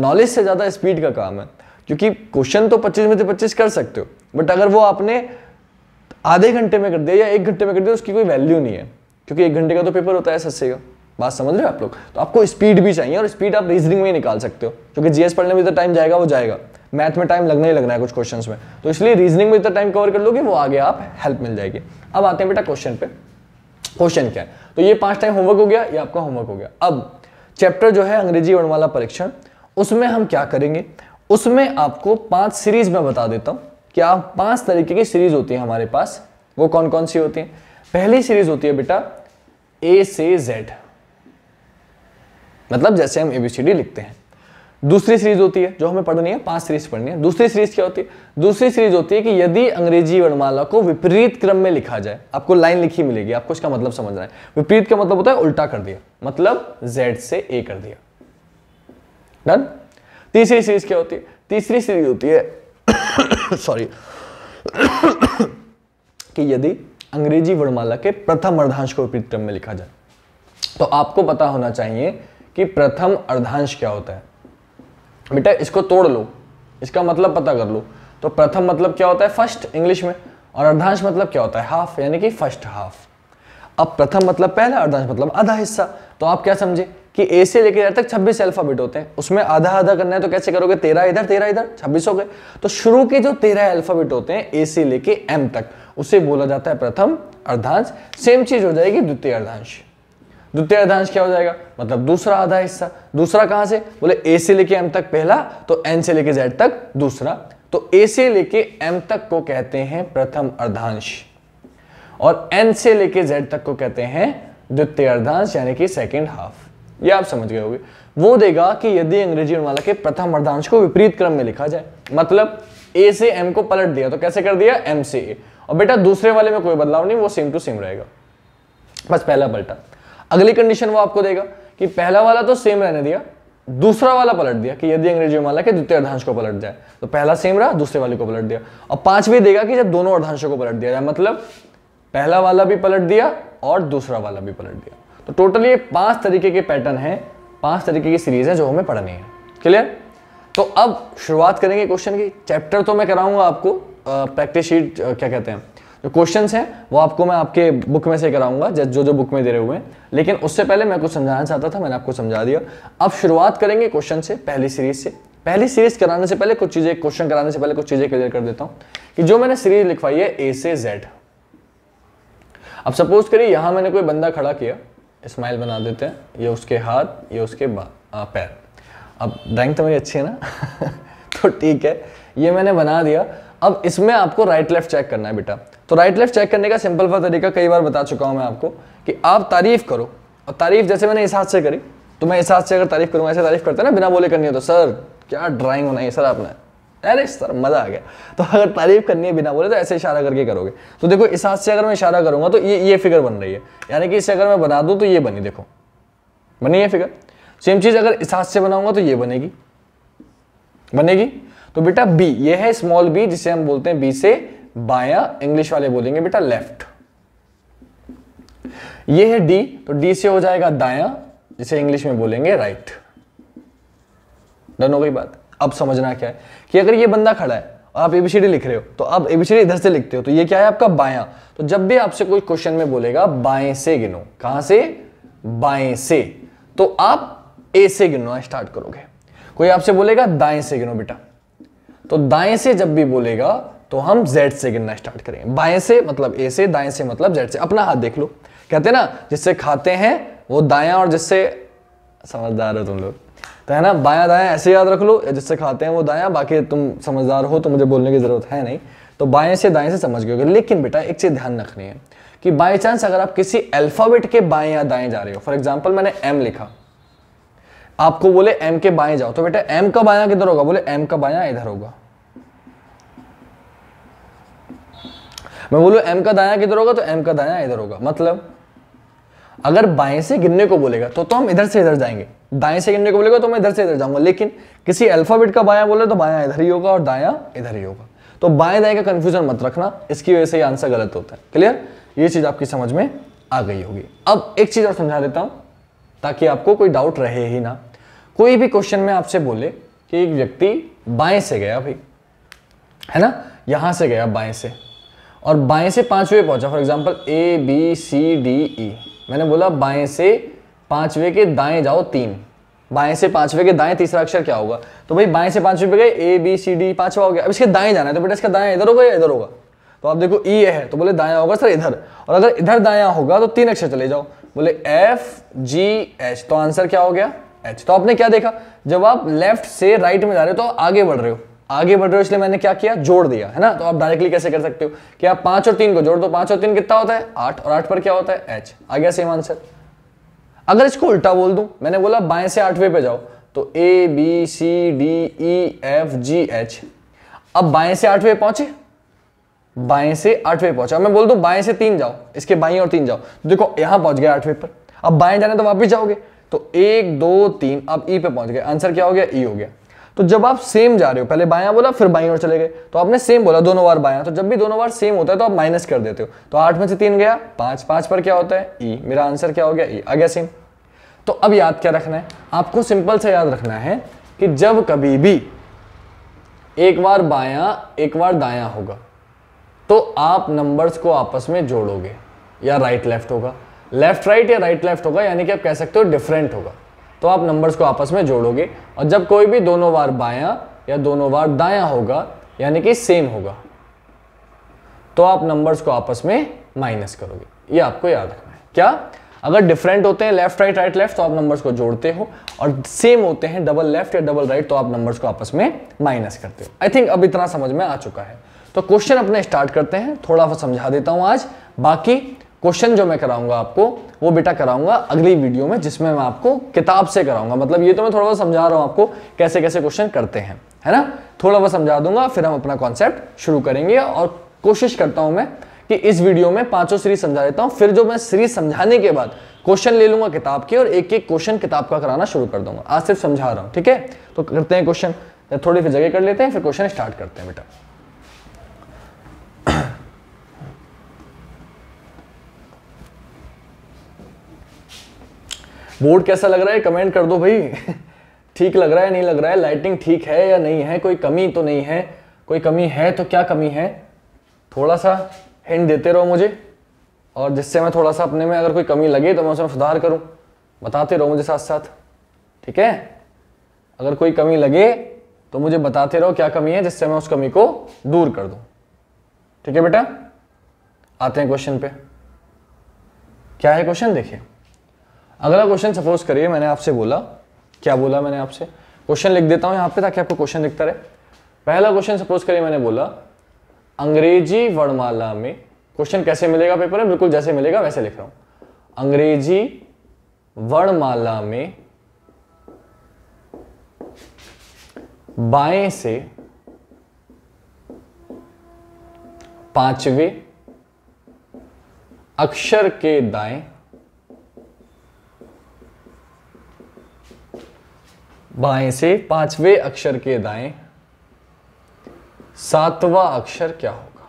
नॉलेज से ज़्यादा स्पीड का काम है क्योंकि क्वेश्चन तो पच्चीस में से पच्चीस कर सकते हो बट अगर वो आपने आधे घंटे में कर दिया या एक घंटे में कर दिया उसकी कोई वैल्यू नहीं है क्योंकि एक घंटे का तो पेपर होता है सस्से का बात समझ रहे हो आप लोग तो आपको स्पीड भी चाहिए और स्पीड आप रीजनिंग में ही निकाल सकते हो क्योंकि जीएस पढ़ने में जितना टाइम जाएगा वो जाएगा मैथ में टाइम लगना ही लगना है कुछ क्वेश्चन में तो इसलिए रीजनिंग में जितना टाइम कवर कर लोगे वो आगे आप हेल्प मिल जाएगी अब आते हैं बेटा क्वेश्चन पे क्वेश्चन क्या है तो ये पांच टाइम होमवर्क हो गया ये आपका होमवर्क हो गया अब चैप्टर जो है अंग्रेजी वर्णमाला परीक्षण उसमें हम क्या करेंगे उसमें आपको पांच सीरीज में बता देता हूँ कि आप पांच तरीके की सीरीज होती है हमारे पास वो कौन कौन सी होती है पहली सीरीज होती है बेटा ए से जेड मतलब जैसे हम एबीसीडी लिखते हैं दूसरी सीरीज होती है जो हमें पढ़नी है पांच सीरीज पढ़नी है दूसरी सीरीज क्या होती है दूसरी सीरीज होती है कि यदि अंग्रेजी वर्णमाला को विपरीत क्रम में लिखा जाए आपको लाइन लिखी मिलेगी आपको इसका मतलब समझना है विपरीत का मतलब होता है उल्टा कर दिया मतलब जेड से ए कर दिया डन तीसरी सीरीज क्या होती है तीसरी सीरीज होती है सॉरी कि यदि अंग्रेजी वर्णमाला के प्रथम अर्धांश को विपरीत क्रम में लिखा जाए तो आपको पता होना चाहिए कि प्रथम अर्धांश क्या होता है बेटा इसको तोड़ लो इसका मतलब पता कर लो तो प्रथम मतलब क्या होता है फर्स्ट इंग्लिश में और अर्धांश मतलब क्या होता है हाफ यानी कि फर्स्ट हाफ अब प्रथम मतलब पहला अर्धांश मतलब आधा हिस्सा तो आप क्या समझे कि ए से लेकर तक 26 अल्फाबेट होते हैं उसमें आधा आधा करना है तो कैसे करोगे तेरह इधर तेरह इधर 26 हो गए तो शुरू के जो तेरह अल्फाबेट होते हैं ए से लेके एम तक उसे बोला जाता है प्रथम अर्धांश सेम चीज हो जाएगी द्वितीय अर्धांश द्वितीय अर्धांश क्या हो जाएगा मतलब दूसरा आधा हिस्सा दूसरा कहां से बोले ए से लेके एम तक पहला तो एन से लेके जेड तक दूसरा तो ए से लेके एम तक को कहते हैं प्रथम अर्धांश और एन से लेके जेड तक को कहते हैं द्वितीय अर्धांश यानी कि सेकेंड हाफ ये आप समझ गए होंगे वो देगा कि यदि अंग्रेजी वाला के प्रथम अर्धांश को विपरीत क्रम में लिखा जाए मतलब ए से एम को पलट दिया तो कैसे कर दिया एम से ए और बेटा दूसरे वाले में कोई बदलाव नहीं वो सेम टू सेम रहेगा बस पहला पलटा अगली कंडीशन वो आपको देगा कि पहला वाला तो सेम रहने दिया दूसरा वाला पलट दिया कि यदि अंग्रेजी माला के द्वितीय अर्धांश को पलट जाए तो पहला सेम रहा दूसरे वाले को पलट दिया और पांचवी देगा कि जब दोनों अर्धांशों को पलट दिया जाए मतलब पहला वाला भी पलट दिया और दूसरा वाला भी पलट दिया तो टोटली ये पांच तरीके के पैटर्न हैं पांच तरीके की सीरीज है जो हमें पढ़नी है क्लियर तो अब शुरुआत करेंगे क्वेश्चन की चैप्टर तो मैं कराऊंगा आपको प्रैक्टिस शीट क्या कहते हैं जो क्वेश्चंस हैं वो आपको मैं आपके बुक में से कराऊंगा जो जो बुक में दे रहे हुए हैं लेकिन उससे पहले मैं कुछ समझाना चाहता था मैंने आपको समझा दिया अब शुरुआत करेंगे क्वेश्चन से पहली सीरीज से पहली सीरीज कराने से पहले कुछ चीज़ें क्वेश्चन कराने से पहले कुछ चीज़ें क्लियर कर देता हूं कि जो मैंने सीरीज लिखवाई है ए से जेड अब सपोज करिए यहां मैंने कोई बंदा खड़ा किया स्माइल बना देते हैं ये उसके हाथ ये उसके पैर अब ड्राइंग तो मेरी अच्छी है ना तो ठीक है ये मैंने बना दिया अब इसमें आपको राइट लेफ्ट चेक करना है बेटा तो राइट लेफ्ट चेक करने का सिंपल सा तरीका कई बार बता चुका हूँ मैं आपको कि आप तारीफ करो और तारीफ जैसे मैंने हिसाब से करी तो मैं हिसाब से अगर तारीफ करूँगा ऐसे तारीफ करते ना बिना बोले करनी हो तो सर क्या ड्राइंग बनाई सर आपने अरे सर मजा आ गया तो अगर तारीफ करनी है बिना बोले तो ऐसे इशारा करके करोगे तो देखो इस हाथ से अगर मैं इशारा करूंगा तो ये ये फिगर बन रही है यानी कि इसे अगर मैं बना दूं तो ये बनी देखो बनी है फिगर सेम चीज़ अगर इस हाथ से बनाऊंगा तो ये बनेगी बनेगी तो बेटा बी ये है स्मॉल बी जिसे हम बोलते हैं बी से बाया इंग्लिश वाले बोलेंगे बेटा लेफ्ट ये है डी तो डी से हो जाएगा दाया जिसे इंग्लिश में बोलेंगे राइट डन हो गई बात अब समझना क्या है कि अगर ये बंदा खड़ा है और आप एबीसीडी लिख रहे हो तो आप एबीसीडी इधर से लिखते हो तो ये क्या है आपका बाया तो जब भी आपसे कोई क्वेश्चन में बोलेगा बाएं से गिनो कहां से बाएं से तो आप ए से गिनना स्टार्ट करोगे कोई आपसे बोलेगा दाएं से गिनो बेटा तो दाएं से जब भी बोलेगा तो हम जेड से गिनना स्टार्ट करेंगे बाएं से मतलब A से दाएं से मतलब Z से अपना हाथ देख लो कहते ना जिससे खाते हैं वो दाया और जिससे समझदार हो तुम लोग तो है ना बाया दाया ऐसे याद रख लो या जिससे खाते हैं वो दाया बाकी तुम समझदार हो तो मुझे बोलने की जरूरत है नहीं तो बाएं से दाएं से समझ गए लेकिन बेटा एक चीज ध्यान रखनी है कि बाई चांस अगर आप किसी अल्फाबेट के बाएं या दाएं जा रहे हो फॉर एग्जाम्पल मैंने एम लिखा आपको बोले एम के बाएं जाओ तो बेटा एम का बाया किधर होगा बोले एम का बाया इधर होगा मैं बोलू एम का दाया किधर होगा तो एम का दाया इधर होगा मतलब अगर बाएं से गिनने को बोलेगा तो तो हम इधर से इधर जाएंगे दाएं से गिनने को बोलेगा तो मैं इधर से इधर जाऊंगा लेकिन किसी अल्फाबेट का बाया बोले तो बाया इधर ही होगा और दाया इधर ही होगा तो बाएं दाएं का कंफ्यूजन मत रखना इसकी वजह से आंसर गलत होता है क्लियर ये चीज आपकी समझ में आ गई होगी अब एक चीज और समझा देता हूं ताकि आपको कोई डाउट रहे ही ना कोई भी क्वेश्चन में आपसे बोले कि एक व्यक्ति बाएं से गया भाई है ना यहां से गया बाएं से और बाएं से पांचवे पहुंचा for example A B C D E मैंने बोला बाएं से पांचवे के दाएं जाओ तीन बाएं से पांचवे के दाएं तीसरा अक्षर क्या होगा तो भाई बाएं से पांचवे पे गए ए बी सी डी पांचवा हो गया अब इसके दाएं जाना है तो बेटा इसका दाएं इधर होगा या इधर होगा तो आप देखो ई e है तो बोले दाया होगा सर इधर और अगर इधर दाया होगा तो तीन अक्षर चले जाओ बोले एफ जी एच तो आंसर क्या हो गया एच तो आपने क्या देखा जब आप लेफ्ट से राइट में जा रहे हो तो आगे बढ़ रहे हो आगे बढ़ रहे हो इसलिए मैंने क्या किया जोड़ दिया है ना तो आप डायरेक्टली कैसे कर सकते हो कि आप पांच और तीन को जोड़ दो पांच और तीन कितना होता है आठ और आठ पर क्या होता है एच आ गया सेम आंसर अगर इसको उल्टा बोल दूं मैंने बोला बाएं से आठवें पे जाओ तो A B C D E F G H अब बाएं से आठवें पहुंचे बाएं से आठवें पहुंचा मैं बोल दू बाएं से तीन जाओ इसके बाई और तीन जाओ तो देखो यहां पहुंच गया आठवें पर अब बाएं जाने तो वापिस जाओगे तो एक दो तीन अब ई e पे पहुंच गए आंसर क्या हो गया ई e हो गया तो जब आप सेम जा रहे हो पहले बायां बोला फिर बाई और चले गए तो आपने सेम बोला दोनों बार बायां तो जब भी दोनों बार सेम होता है तो आप माइनस कर देते हो तो आठ में से तीन गया पांच पांच पर क्या होता है ई e। मेरा आंसर क्या हो गया ई आ गया सेम तो अब याद क्या रखना है आपको सिंपल से याद रखना है कि जब कभी भी एक बार बायां एक बार दायां होगा तो आप नंबर्स को आपस में जोड़ोगे या राइट लेफ्ट होगा लेफ्ट राइट या राइट लेफ्ट होगा यानी कि आप कह सकते हो डिफरेंट होगा तो आप नंबर्स को आपस में जोड़ोगे और जब कोई भी दोनों बार बायां या दोनों बार दायां होगा यानी कि सेम होगा तो आप नंबर्स को आपस में माइनस करोगे ये आपको याद रखना है क्या अगर डिफरेंट होते हैं लेफ्ट राइट राइट लेफ्ट तो आप नंबर्स को जोड़ते हो और सेम होते हैं डबल लेफ्ट या डबल राइट तो आप नंबर्स को आपस में माइनस करते हो आई थिंक अब इतना समझ में आ चुका है तो क्वेश्चन अपने स्टार्ट करते हैं थोड़ा सा समझा देता हूँ आज बाकी क्वेश्चन जो मैं कराऊंगा आपको वो बेटा कराऊंगा अगली वीडियो में जिसमें मैं आपको किताब से कराऊंगा मतलब ये तो मैं थोड़ा बहुत समझा रहा हूँ आपको कैसे कैसे क्वेश्चन करते हैं है ना थोड़ा बहुत समझा दूंगा फिर हम अपना कॉन्सेप्ट शुरू करेंगे और कोशिश करता हूँ मैं कि इस वीडियो में पांचों सीरीज समझा देता हूँ फिर जो मैं सीरीज समझाने के बाद क्वेश्चन ले लूंगा किताब के और एक एक क्वेश्चन किताब का कराना शुरू कर दूंगा आज सिर्फ समझा रहा हूँ ठीक है तो करते हैं क्वेश्चन थोड़ी फिर जगह कर लेते हैं फिर क्वेश्चन स्टार्ट करते हैं बेटा बोर्ड कैसा लग रहा है कमेंट कर दो भाई ठीक लग रहा है नहीं लग रहा है लाइटिंग ठीक है या नहीं है कोई कमी तो नहीं है कोई कमी है तो क्या कमी है थोड़ा सा हिंट देते रहो मुझे और जिससे मैं थोड़ा सा अपने में अगर कोई कमी लगे तो मैं उसमें सुधार करूँ बताते रहो मुझे साथ साथ ठीक है अगर कोई कमी लगे तो मुझे बताते रहो क्या कमी है जिससे मैं उस कमी को दूर कर दूँ ठीक है बेटा आते हैं क्वेश्चन पे क्या है क्वेश्चन देखिए अगला क्वेश्चन सपोज करिए मैंने आपसे बोला क्या बोला मैंने आपसे क्वेश्चन लिख देता हूँ यहाँ पे ताकि आपको क्वेश्चन दिखता रहे पहला क्वेश्चन सपोज करिए मैंने बोला अंग्रेजी वर्णमाला में क्वेश्चन कैसे मिलेगा पेपर में बिल्कुल जैसे मिलेगा वैसे लिख रहा हूँ अंग्रेजी वर्णमाला में बाएं से पांचवे अक्षर के दाएं बाएं से पांचवें अक्षर के दाएं सातवां अक्षर क्या होगा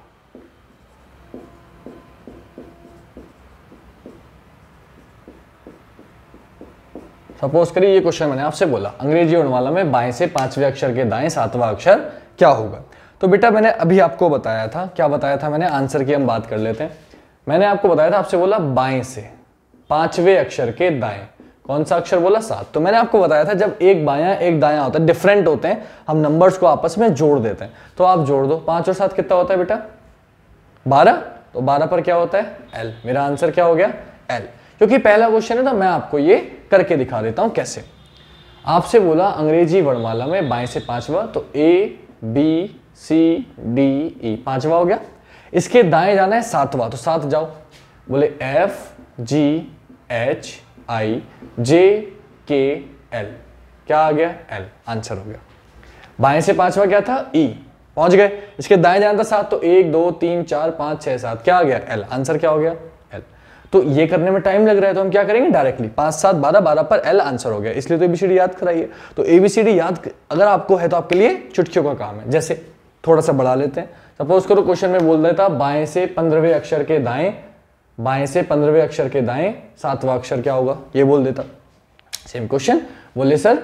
सपोज करिए ये क्वेश्चन मैंने आपसे बोला अंग्रेजी उर्णमाला में बाएं से पांचवें अक्षर के दाएं सातवां अक्षर क्या होगा तो बेटा मैंने अभी आपको बताया था क्या बताया था मैंने आंसर की हम बात कर लेते हैं मैंने आपको बताया था आपसे बोला बाएं से पांचवें अक्षर के दाएं कौन सा अक्षर बोला सात तो मैंने आपको बताया था जब एक बाया एक दाया होता है डिफरेंट होते हैं हम नंबर्स को आपस में जोड़ देते हैं तो आप जोड़ दो पांच और सात कितना होता है बेटा बारह तो बारह पर क्या होता है एल मेरा आंसर क्या हो गया एल क्योंकि पहला क्वेश्चन है ना मैं आपको ये करके दिखा देता हूं कैसे आपसे बोला अंग्रेजी वर्णमाला में बाएं से पांचवा तो ए बी सी डी ई पांचवा हो गया इसके दाएं जाना है सातवा तो सात जाओ बोले F G H I J K L क्या आ गया एल आंसर हो गया बाएं से पांचवा क्या था ई e. पहुंच गए इसके दाएं जाने था सात तो एक दो तीन चार पांच छह सात क्या आ गया एल आंसर क्या हो गया एल तो ये करने में टाइम लग रहा है तो हम क्या करेंगे डायरेक्टली पांच सात बारह बारह पर एल आंसर हो गया इसलिए तो एबीसीडी याद कराइए तो एबीसीडी याद अगर आपको है तो आपके लिए चुटकियों का काम है जैसे थोड़ा सा बढ़ा लेते हैं सपोज करो क्वेश्चन में बोल देता बाएं से पंद्रहवें अक्षर के दाएं बाएं से पंद्रहवें अक्षर के दाएं सातवा अक्षर क्या होगा ये बोल देता सेम क्वेश्चन बोले सर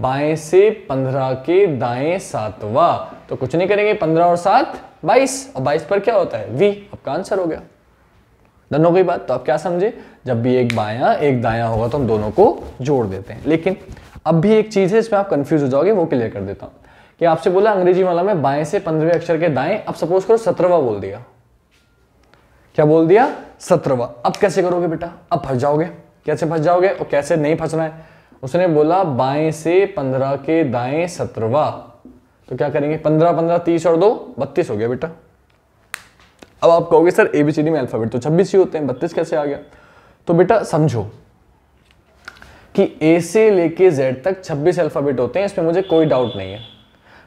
बाएं से पंद्रह के दाएं सातवा तो कुछ नहीं करेंगे पंद्रह और सात बाईस और बाईस पर क्या होता है वी आपका आंसर हो गया दोनों की बात तो आप क्या समझे जब भी एक बाया एक दाया होगा तो हम दोनों को जोड़ देते हैं लेकिन अब भी एक चीज है इसमें आप कंफ्यूज हो जाओगे वो क्लियर कर देता हूं कि आपसे बोला अंग्रेजी वाला में बाएं से पंद्रहवें अक्षर के दाएं अब सपोज करो सत्रहवा बोल दिया क्या बोल दिया सत्रवा अब कैसे करोगे बेटा अब फंस जाओगे कैसे फंस जाओगे और कैसे नहीं फंसना है उसने बोला बाएं से पंद्रह के दाएं सत्रवा तो क्या करेंगे पंद्रह पंद्रह तीस और दो बत्तीस हो गया बेटा अब आप कहोगे सर एबीसीडी में अल्फाबेट तो छब्बीस ही होते हैं बत्तीस कैसे आ गया तो बेटा समझो कि ए से लेके जेड तक छब्बीस अल्फाबेट होते हैं इसमें मुझे कोई डाउट नहीं है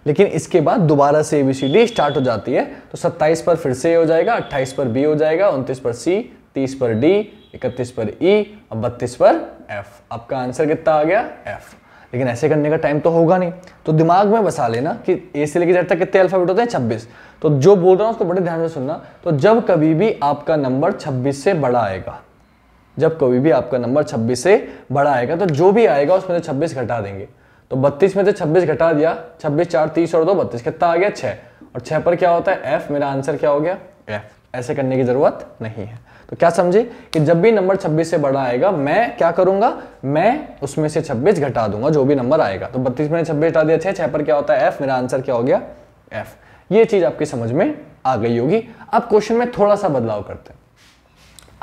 लेकिन इसके बाद दोबारा से ए स्टार्ट हो जाती है तो 27 पर फिर से ए हो जाएगा 28 पर बी हो जाएगा 29 पर सी 30 पर डी 31 पर ई e, और बत्तीस पर एफ आपका आंसर कितना आ गया एफ लेकिन ऐसे करने का टाइम तो होगा नहीं तो दिमाग में बसा लेना कि ए से लेकर जाता कितने अल्फाबेट होते हैं छब्बीस तो जो बोल रहा हूँ उसको बड़े ध्यान से सुनना तो जब कभी भी आपका नंबर छब्बीस से बड़ा आएगा जब कभी भी आपका नंबर 26 से बड़ा आएगा तो जो भी आएगा उसमें से 26 घटा देंगे तो बत्तीस में से छब्बीस घटा दिया छब्बीस चार तीस और दो बत्तीस कितना आ गया छः और छः पर क्या होता है एफ मेरा आंसर क्या हो गया एफ ऐसे करने की ज़रूरत नहीं है तो क्या समझे कि जब भी नंबर 26 से बड़ा आएगा मैं क्या करूंगा मैं उसमें से 26 घटा दूंगा जो भी नंबर आएगा तो 32 में 26 घटा दिया छह पर क्या होता है एफ मेरा आंसर क्या हो गया एफ ये चीज़ आपकी समझ में आ गई होगी अब क्वेश्चन में थोड़ा सा बदलाव करते हैं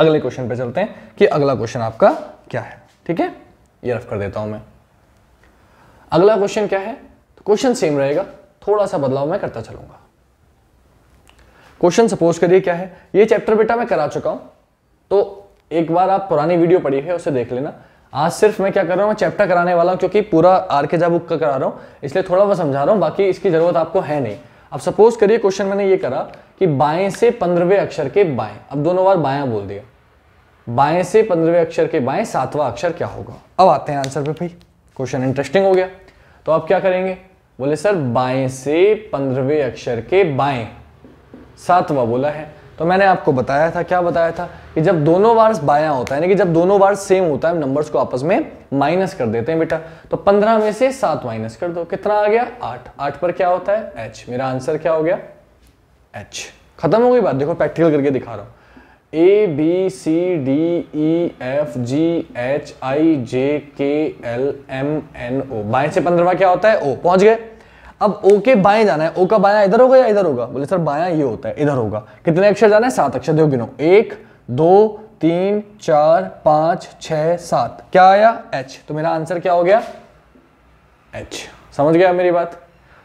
अगले क्वेश्चन पर चलते हैं कि अगला क्वेश्चन आपका क्या है ठीक है ये रफ कर देता हूँ मैं अगला क्वेश्चन क्या है तो क्वेश्चन सेम रहेगा थोड़ा सा बदलाव मैं करता चलूंगा क्वेश्चन सपोज करिए क्या है ये चैप्टर बेटा मैं करा चुका हूं तो एक बार आप पुरानी वीडियो पढ़ी है उसे देख लेना आज सिर्फ मैं क्या कर रहा हूँ मैं चैप्टर कराने वाला हूँ क्योंकि पूरा आर के जा बुक का करा रहा हूँ इसलिए थोड़ा बहुत समझा रहा हूँ बाकी इसकी ज़रूरत आपको है नहीं अब सपोज करिए क्वेश्चन मैंने ये करा कि बाएं से पंद्रहवें अक्षर के बाएं अब दोनों बार बायां बोल दिया बाएं से पंद्रहवें अक्षर के बाएं सातवां अक्षर क्या होगा अब आते हैं आंसर पे भाई क्वेश्चन इंटरेस्टिंग हो गया तो आप क्या करेंगे बोले सर बाएं से पंद्रहवें अक्षर के बाएं सातवा बोला है तो मैंने आपको बताया था क्या बताया था कि जब दोनों बार्स बाया होता है यानी कि जब दोनों बार्स सेम होता है नंबर्स को आपस में माइनस कर देते हैं बेटा तो पंद्रह में से सात माइनस कर दो कितना आ गया आठ आठ पर क्या होता है एच मेरा आंसर क्या हो गया एच खत्म हो गई बात देखो प्रैक्टिकल करके दिखा रहा हूं A B C D E F G H I J K L M N O बाएं से पंद्रवा क्या होता है ओ पहुंच गए अब ओ के बाएं जाना है ओ का बाया इधर होगा या इधर होगा बोले सर बाया ये होता है इधर होगा कितने अक्षर जाना है सात अक्षर दो गिनो एक दो तीन चार पांच छ सात क्या आया एच तो मेरा आंसर क्या हो गया एच समझ गया मेरी बात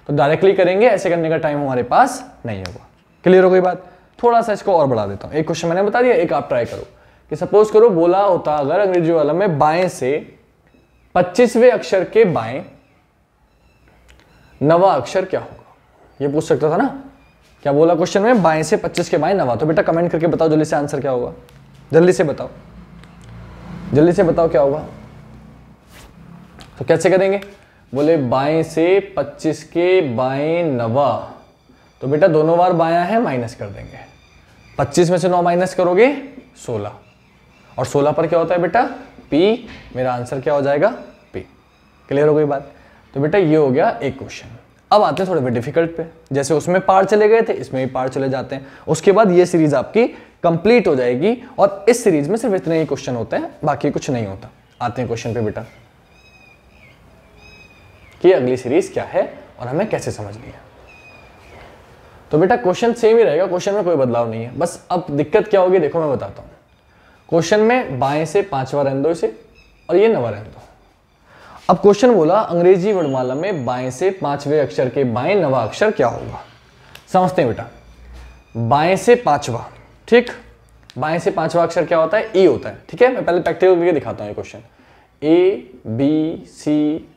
तो डायरेक्टली करेंगे ऐसे करने का टाइम हमारे पास नहीं होगा क्लियर हो गई बात थोड़ा सा इसको और बढ़ा देता हूँ एक क्वेश्चन मैंने बता दिया एक आप ट्राई करो कि सपोज करो बोला होता अगर अंग्रेजी वाला में बाएं से पच्चीसवें अक्षर के बाएं नवा अक्षर क्या होगा ये पूछ सकता था ना क्या बोला क्वेश्चन में बाएं से पच्चीस के बाएं नवा तो बेटा कमेंट करके बताओ जल्दी से आंसर क्या होगा जल्दी से बताओ जल्दी से बताओ क्या होगा तो कैसे करेंगे बोले बाएं से 25 के बाएं नवा तो बेटा दोनों बार बाया है माइनस कर देंगे 25 में से 9 माइनस करोगे 16 और 16 पर क्या होता है बेटा P मेरा आंसर क्या हो जाएगा P क्लियर हो गई बात तो बेटा ये हो गया एक क्वेश्चन अब आते हैं थोड़े बहुत डिफिकल्ट पे जैसे उसमें पार चले गए थे इसमें भी पार चले जाते हैं उसके बाद ये सीरीज आपकी कंप्लीट हो जाएगी और इस सीरीज में सिर्फ इतने ही क्वेश्चन होते हैं बाकी कुछ नहीं होता आते हैं क्वेश्चन पे बेटा कि अगली सीरीज क्या है और हमें कैसे समझनी है तो बेटा क्वेश्चन सेम ही रहेगा क्वेश्चन में कोई बदलाव नहीं है बस अब दिक्कत क्या होगी देखो मैं बताता हूँ क्वेश्चन में बाएं से पांचवा रहने दो इसे और ये नवा रहने दो अब क्वेश्चन बोला अंग्रेजी वर्णमाला में बाएं से पांचवें अक्षर के बाएं नवा अक्षर क्या होगा समझते हैं बेटा बाएं से पांचवा ठीक बाएं से पांचवा अक्षर क्या होता है ई होता है ठीक है मैं पहले प्रैक्टिकल करके दिखाता हूँ ये question A B C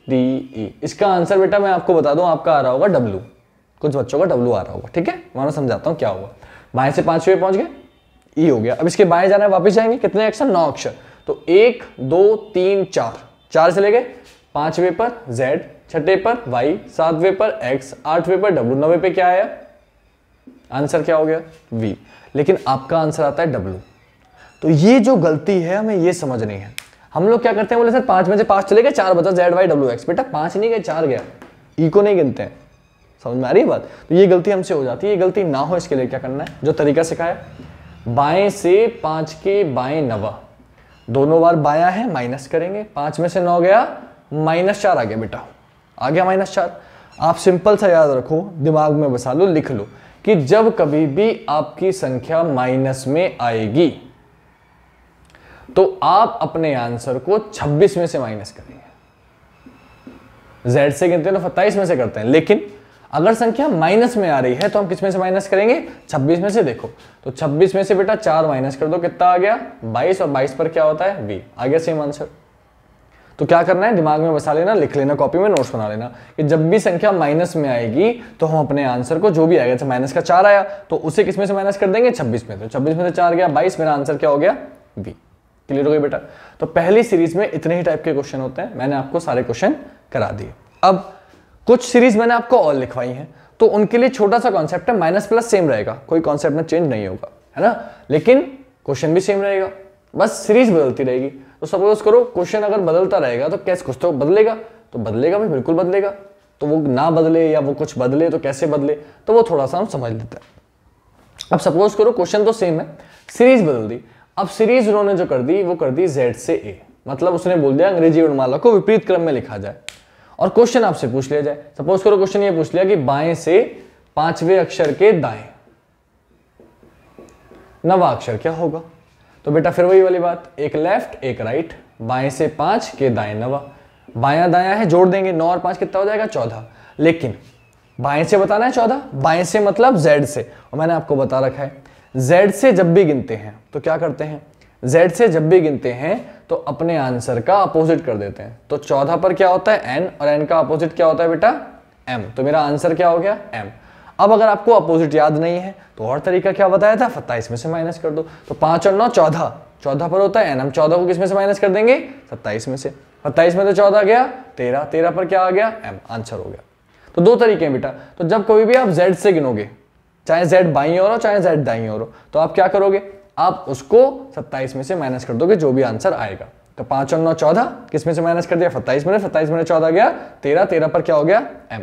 D E इसका आंसर बेटा मैं आपको बता दूं आपका आ रहा होगा डब्ल्यू कुछ बच्चों का डब्लू आ रहा होगा ठीक है वहां समझाता हूँ क्या हुआ बाएं से पांचवे पहुंच गए ई e हो गया अब इसके बाएं जाना है वापस जाएंगे कितने अक्षर नौ अक्षर तो एक दो तीन चार चार चले गए पांचवे पर जेड छठे पर वाई सातवे पर एक्स आठवें पर डब्लू नवे पे क्या आया आंसर क्या हो गया वी लेकिन आपका आंसर आता है डब्लू तो ये जो गलती है हमें ये समझनी है हम लोग क्या करते हैं बोले सर पांच में से पांच चले गए चार बचा जेड वाई डब्ल्यू एक्स बेटा पांच नहीं गए चार गया ई e को नहीं गिनते हैं समझ में आ रही बात तो ये गलती हमसे हो जाती है ये गलती ना हो इसके लिए क्या करना है जो तरीका सिखाया बाएं से पांच के बाएं नवा दोनों बार बाया है माइनस करेंगे पांच में से नौ गया माइनस चार आ गया बेटा आ गया माइनस चार आप सिंपल सा याद रखो दिमाग में बसा लो लिख लो कि जब कभी भी आपकी संख्या माइनस में आएगी तो आप अपने आंसर को 26 में से माइनस करेंगे जेड से गिनते हैं ना तो सत्ताईस में से करते हैं लेकिन अगर संख्या माइनस में आ रही है तो हम किसमें से माइनस करेंगे 26 में से देखो तो 26 में से बेटा चार माइनस कर दो कितना आ गया 22 और 22 पर क्या होता है बी आ गया सेम आंसर तो क्या करना है दिमाग में बसा लेना लिख लेना कॉपी में नोट्स बना लेना कि जब भी संख्या माइनस में आएगी तो हम अपने आंसर को जो भी आएगा जैसे माइनस का चार आया तो उसे किसमें से माइनस कर देंगे छब्बीस में तो छब्बीस में से चार गया बाईस मेरा आंसर क्या हो गया बी क्लियर हो गई बेटा तो पहली सीरीज में इतने ही टाइप के क्वेश्चन होते हैं मैंने आपको सारे क्वेश्चन करा दिए अब कुछ सीरीज मैंने आपको और लिखवाई हैं तो उनके लिए छोटा सा कॉन्सेप्ट है माइनस प्लस सेम रहेगा कोई कॉन्सेप्ट में चेंज नहीं होगा है ना लेकिन क्वेश्चन भी सेम रहेगा बस सीरीज बदलती रहेगी तो सपोज करो क्वेश्चन अगर बदलता रहेगा तो कैसे कुछ तो बदलेगा तो बदलेगा भी बिल्कुल बदलेगा तो वो ना बदले या वो कुछ बदले तो कैसे बदले तो वो थोड़ा सा हम समझ लेते हैं अब सपोज करो क्वेश्चन तो सेम है सीरीज बदल दी अब सीरीज उन्होंने जो कर दी वो कर दी जेड से ए मतलब उसने बोल दिया अंग्रेजी वर्णमाला को विपरीत क्रम में लिखा जाए और क्वेश्चन आपसे पूछ लिया जाए सपोज करो क्वेश्चन ये पूछ लिया कि बाएं से पांचवें अक्षर के दाएं नवा अक्षर क्या होगा तो बेटा फिर वही वाली बात एक लेफ्ट एक राइट बाएं से पांच के दाएं नवा बाया दाया है जोड़ देंगे नौ और पांच कितना हो जाएगा चौदह लेकिन बाएं से बताना है चौदह बाएं से मतलब जेड से और मैंने आपको बता रखा है जेड से जब भी गिनते हैं तो क्या करते हैं Z से जब भी गिनते हैं तो अपने आंसर का अपोजिट कर देते हैं तो चौदह पर क्या होता है N और N का अपोजिट क्या होता है बेटा M. तो मेरा आंसर क्या हो गया M. अब अगर आपको अपोजिट याद नहीं है तो और तरीका क्या बताया था सत्ताईस में से माइनस कर दो तो पांच और नौ चौदह चौदह पर होता है एन हम चौदह को किसमें से माइनस कर देंगे सत्ताईस में से सत्ताईस में तो चौदह गया तेरह तेरह पर क्या आ गया एम आंसर हो गया तो दो तरीके हैं बेटा तो जब कभी भी आप जेड से गिनोगे चाहे जेड बाई और हो चाहे जेड दाई और हो तो आप क्या करोगे आप उसको 27 में से माइनस कर दोगे जो भी आंसर आएगा तो पांच और नौ चौदह किस में से माइनस कर दिया सत्ताईस में सत्ताईस में चौदह गया तेरह तेरह पर क्या हो गया एम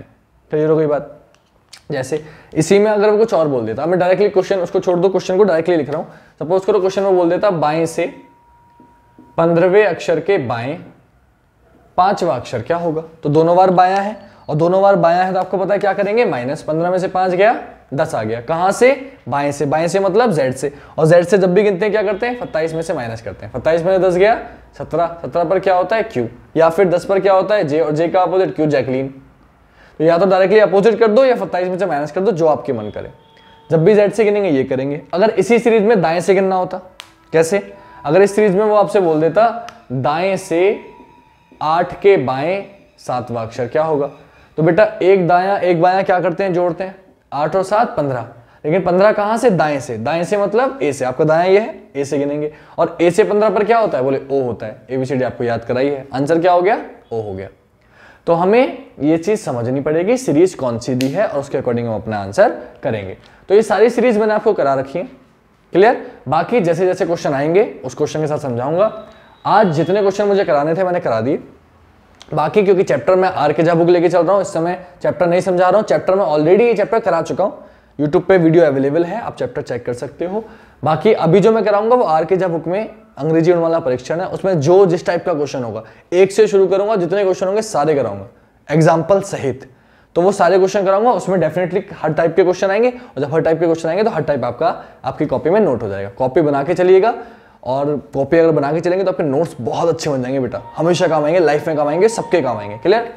क्लियर हो गई बात जैसे इसी में अगर वो कुछ और बोल देता मैं डायरेक्टली क्वेश्चन उसको छोड़ दो क्वेश्चन को डायरेक्टली लिख रहा हूं सपोज करो क्वेश्चन में बोल देता बाएं से पंद्रहवें अक्षर के बाएं पांचवा अक्षर क्या होगा तो दोनों बार बाया है और दोनों बार बाया है तो आपको पता है क्या करेंगे माइनस पंद्रह में से पांच गया दस आ गया कहां से बाएं से बाएं से मतलब जेड से और जेड से जब भी गिनते हैं क्या करते हैं सत्ताईस में से माइनस करते हैं सत्ताईस में से दस गया सत्रह सत्रह पर क्या होता है क्यू या फिर दस पर क्या होता है जे और जे का अपोजिट क्यू जैकलीन तो या तो डायरेक्टली अपोजिट कर दो या सत्ताईस में से माइनस कर दो जो आपके मन करे जब भी जेड से गिनेंगे ये करेंगे अगर इसी सीरीज में दाएं से गिनना होता कैसे अगर इस सीरीज में वो आपसे बोल देता दाएं से आठ के बाएं सातवा अक्षर क्या होगा तो बेटा एक दाया एक बाया क्या करते हैं जोड़ते हैं आठ और सात पंद्रह लेकिन पंद्रह कहां से दाएं से दाएं से मतलब ए से आपका दाया ये है ए से गिनेंगे और ए से पंद्रह पर क्या होता है बोले ओ होता है एबीसीडी आपको याद कराई है आंसर क्या हो गया ओ हो गया तो हमें ये चीज समझनी पड़ेगी सीरीज कौन सी दी है और उसके अकॉर्डिंग हम अपना आंसर करेंगे तो ये सारी सीरीज मैंने आपको करा रखी है क्लियर बाकी जैसे जैसे क्वेश्चन आएंगे उस क्वेश्चन के साथ समझाऊंगा आज जितने क्वेश्चन मुझे कराने थे मैंने करा दिए बाकी क्योंकि चैप्टर में आर के जा बुक लेके चल रहा हूँ इस समय चैप्टर नहीं समझा रहा हूँ चैप्टर में ऑलरेडी ये चैप्टर करा चुका हूँ यूट्यूब पे वीडियो अवेलेबल है आप चैप्टर चेक कर सकते हो बाकी अभी जो मैं कराऊंगा वो आर के जा बुक में अंग्रेजी वाला परीक्षण है उसमें जो जिस टाइप का क्वेश्चन होगा एक से शुरू करूंगा जितने क्वेश्चन होंगे सारे कराऊंगा एग्जाम्पल सहित तो वो सारे क्वेश्चन कराऊंगा उसमें डेफिनेटली हर टाइप के क्वेश्चन आएंगे और जब हर टाइप के क्वेश्चन आएंगे तो हर टाइप आपका आपकी कॉपी में नोट हो जाएगा कॉपी बना के चलिएगा और कॉपी अगर बना के चलेंगे तो आपके नोट्स बहुत अच्छे बन जाएंगे बेटा हमेशा काम आएंगे लाइफ में काम आएंगे सबके काम आएंगे क्लियर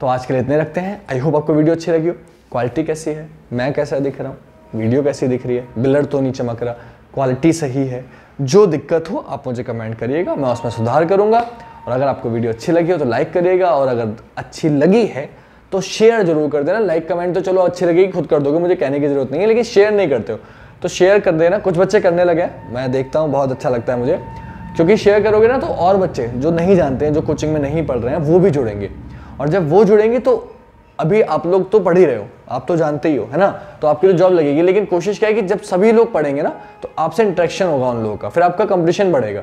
तो आज के लिए इतने रखते हैं आई होप आपको वीडियो अच्छी लगी हो क्वालिटी कैसी है मैं कैसा दिख रहा हूँ वीडियो कैसी दिख रही है बिलर तो नहीं चमक रहा क्वालिटी सही है जो दिक्कत हो आप मुझे कमेंट करिएगा मैं उसमें सुधार करूंगा और अगर आपको वीडियो अच्छी लगी हो तो लाइक करिएगा और अगर अच्छी लगी है तो शेयर जरूर कर देना लाइक कमेंट तो चलो अच्छी लगेगी खुद कर दोगे मुझे कहने की जरूरत नहीं है लेकिन शेयर नहीं करते हो तो शेयर कर देना कुछ बच्चे करने लगे मैं देखता हूँ बहुत अच्छा लगता है मुझे क्योंकि शेयर करोगे ना तो और बच्चे जो नहीं जानते हैं जो कोचिंग में नहीं पढ़ रहे हैं वो भी जुड़ेंगे और जब वो जुड़ेंगे तो अभी आप लोग तो पढ़ ही रहे हो आप तो जानते ही हो है ना तो आपके लिए जॉब लगेगी लेकिन कोशिश क्या है कि जब सभी लोग पढ़ेंगे ना तो आपसे इंट्रैक्शन होगा उन लोगों का फिर आपका कंपटीशन बढ़ेगा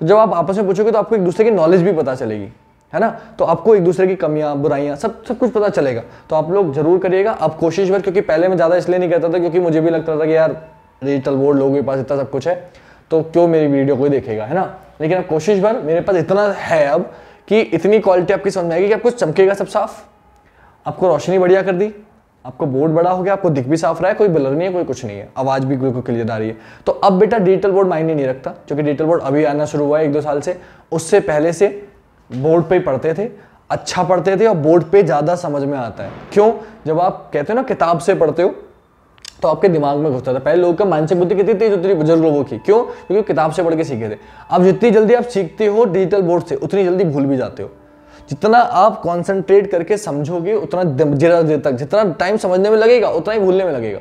तो जब आप आपस में पूछोगे तो आपको एक दूसरे की नॉलेज भी पता चलेगी है ना तो आपको एक दूसरे की कमियां बुराइयां सब सब कुछ पता चलेगा तो आप लोग जरूर करिएगा आप कोशिश कर क्योंकि पहले मैं ज़्यादा इसलिए नहीं करता था क्योंकि मुझे भी लगता था कि यार डिजिटल बोर्ड लोगों के पास इतना सब कुछ है तो क्यों मेरी वीडियो कोई देखेगा है ना लेकिन अब कोशिश भर मेरे पास इतना है अब कि इतनी क्वालिटी आपकी समझ में आएगी कि आपको चमकेगा सब साफ आपको रोशनी बढ़िया कर दी आपको बोर्ड बड़ा हो गया आपको दिख भी साफ रहा है कोई बलर नहीं है कोई कुछ नहीं है आवाज भी बिल्कुल क्लियर आ रही है तो अब बेटा डिजिटल बोर्ड मायने नहीं रखता क्योंकि डिजिटल बोर्ड अभी आना शुरू हुआ है एक दो साल से उससे पहले से बोर्ड पर ही पढ़ते थे अच्छा पढ़ते थे और बोर्ड पे ज़्यादा समझ में आता है क्यों जब आप कहते हो ना किताब से पढ़ते हो तो आपके दिमाग में घुसता था पहले लोगों का मानसिक बुद्धि कितनी तेज होती थी बुजुर्ग लोगों की क्यों क्योंकि किताब से पढ़ के सीखे थे अब जितनी जल्दी आप सीखते हो डिजिटल बोर्ड से उतनी जल्दी भूल भी जाते हो जितना आप कॉन्सेंट्रेट करके समझोगे उतना ज़्यादा देर तक जितना टाइम समझने में लगेगा उतना ही भूलने में लगेगा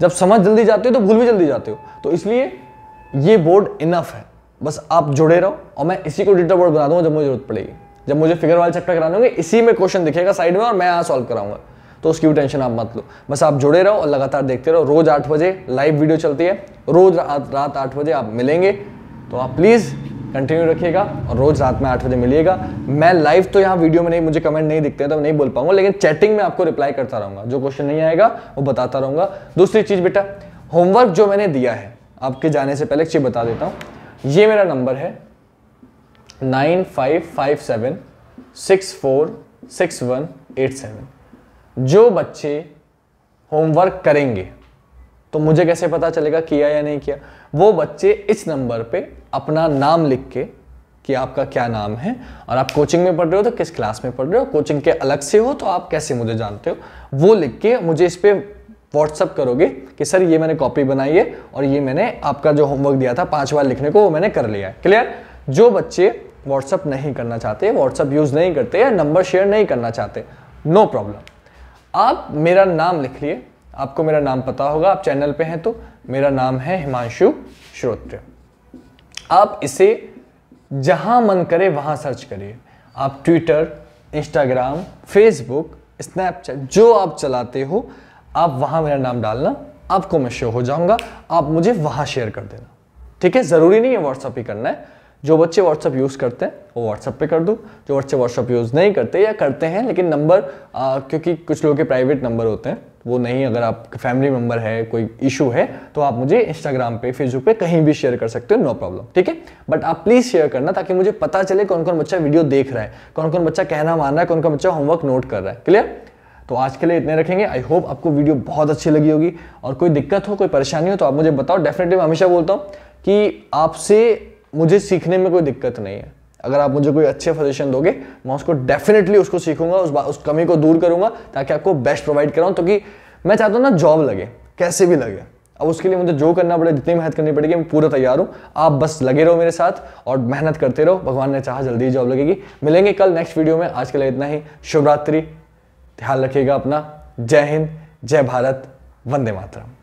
जब समझ जल्दी जाते हो तो भूल भी जल्दी जाते हो तो इसलिए ये बोर्ड इनफ है बस आप जुड़े रहो और मैं इसी को डिजिटल बोर्ड बना दूंगा जब मुझे जरूरत पड़ेगी जब मुझे फिगर वाले चैप्टर कराने होंगे इसी में क्वेश्चन दिखेगा साइड में और मैं यहाँ सॉल्व कराऊंगा तो उसकी भी टेंशन आप मत लो बस आप जुड़े रहो और लगातार देखते रहो रोज़ आठ बजे लाइव वीडियो चलती है रोज़ रात आठ बजे आप मिलेंगे तो आप प्लीज़ कंटिन्यू रखिएगा और रोज़ रात में आठ बजे मिलिएगा मैं लाइव तो यहाँ वीडियो में नहीं मुझे कमेंट नहीं दिखते हैं तो नहीं बोल पाऊंगा लेकिन चैटिंग में आपको रिप्लाई करता रहूँगा जो क्वेश्चन नहीं आएगा वो बताता रहूँगा दूसरी चीज़ बेटा होमवर्क जो मैंने दिया है आपके जाने से पहले एक चीज़ बता देता हूँ ये मेरा नंबर है nine five five seven six four six one eight seven जो बच्चे होमवर्क करेंगे तो मुझे कैसे पता चलेगा किया या नहीं किया वो बच्चे इस नंबर पे अपना नाम लिख के कि आपका क्या नाम है और आप कोचिंग में पढ़ रहे हो तो किस क्लास में पढ़ रहे हो कोचिंग के अलग से हो तो आप कैसे मुझे जानते हो वो लिख के मुझे इस पर व्हाट्सअप करोगे कि सर ये मैंने कॉपी बनाई है और ये मैंने आपका जो होमवर्क दिया था पांच बार लिखने को वो मैंने कर लिया है क्लियर जो बच्चे व्हाट्सअप नहीं करना चाहते व्हाट्सअप यूज़ नहीं करते या नंबर शेयर नहीं करना चाहते नो प्रॉब्लम आप मेरा नाम लिख लिए आपको मेरा नाम पता होगा आप चैनल पे हैं तो मेरा नाम है हिमांशु श्रोत्र आप इसे जहां मन करे वहां सर्च करिए आप ट्विटर इंस्टाग्राम फेसबुक स्नैपचैट जो आप चलाते हो आप वहाँ मेरा नाम डालना आपको मैं शो हो जाऊंगा आप मुझे वहाँ शेयर कर देना ठीक है ज़रूरी नहीं है व्हाट्सअप ही करना है जो बच्चे व्हाट्सअप यूज़ करते हैं वो व्हाट्सअप पे कर दूँ जो बच्चे व्हाट्सअप यूज़ नहीं करते या करते हैं लेकिन नंबर क्योंकि कुछ लोगों के प्राइवेट नंबर होते हैं वो नहीं अगर आप फैमिली मेम्बर है कोई इशू है तो आप मुझे इंस्टाग्राम पे फेसबुक पे कहीं भी शेयर कर सकते हो नो प्रॉब्लम ठीक है बट आप प्लीज़ शेयर करना ताकि मुझे पता चले कौन कौन बच्चा वीडियो देख रहा है कौन कौन बच्चा कहना मान रहा है कौन कौन बच्चा होमवर्क नोट कर रहा है क्लियर तो आज के लिए इतने रखेंगे आई होप आपको वीडियो बहुत अच्छी लगी होगी और कोई दिक्कत हो कोई परेशानी हो तो आप मुझे बताओ डेफिनेटली मैं हमेशा बोलता हूँ कि आपसे मुझे सीखने में कोई दिक्कत नहीं है अगर आप मुझे कोई अच्छे सजेशन दोगे मैं उसको डेफिनेटली उसको सीखूंगा उस उस कमी को दूर करूंगा ताकि आपको बेस्ट प्रोवाइड कराऊँ तो कि मैं चाहता हूँ ना जॉब लगे कैसे भी लगे अब उसके लिए मुझे जो करना पड़े जितनी मेहनत करनी पड़ेगी मैं पूरा तैयार हूँ आप बस लगे रहो मेरे साथ और मेहनत करते रहो भगवान ने चाहा जल्दी जॉब लगेगी मिलेंगे कल नेक्स्ट वीडियो में आज के लिए इतना ही शुभरात्रि ध्यान रखिएगा अपना जय हिंद जय भारत वंदे मातरम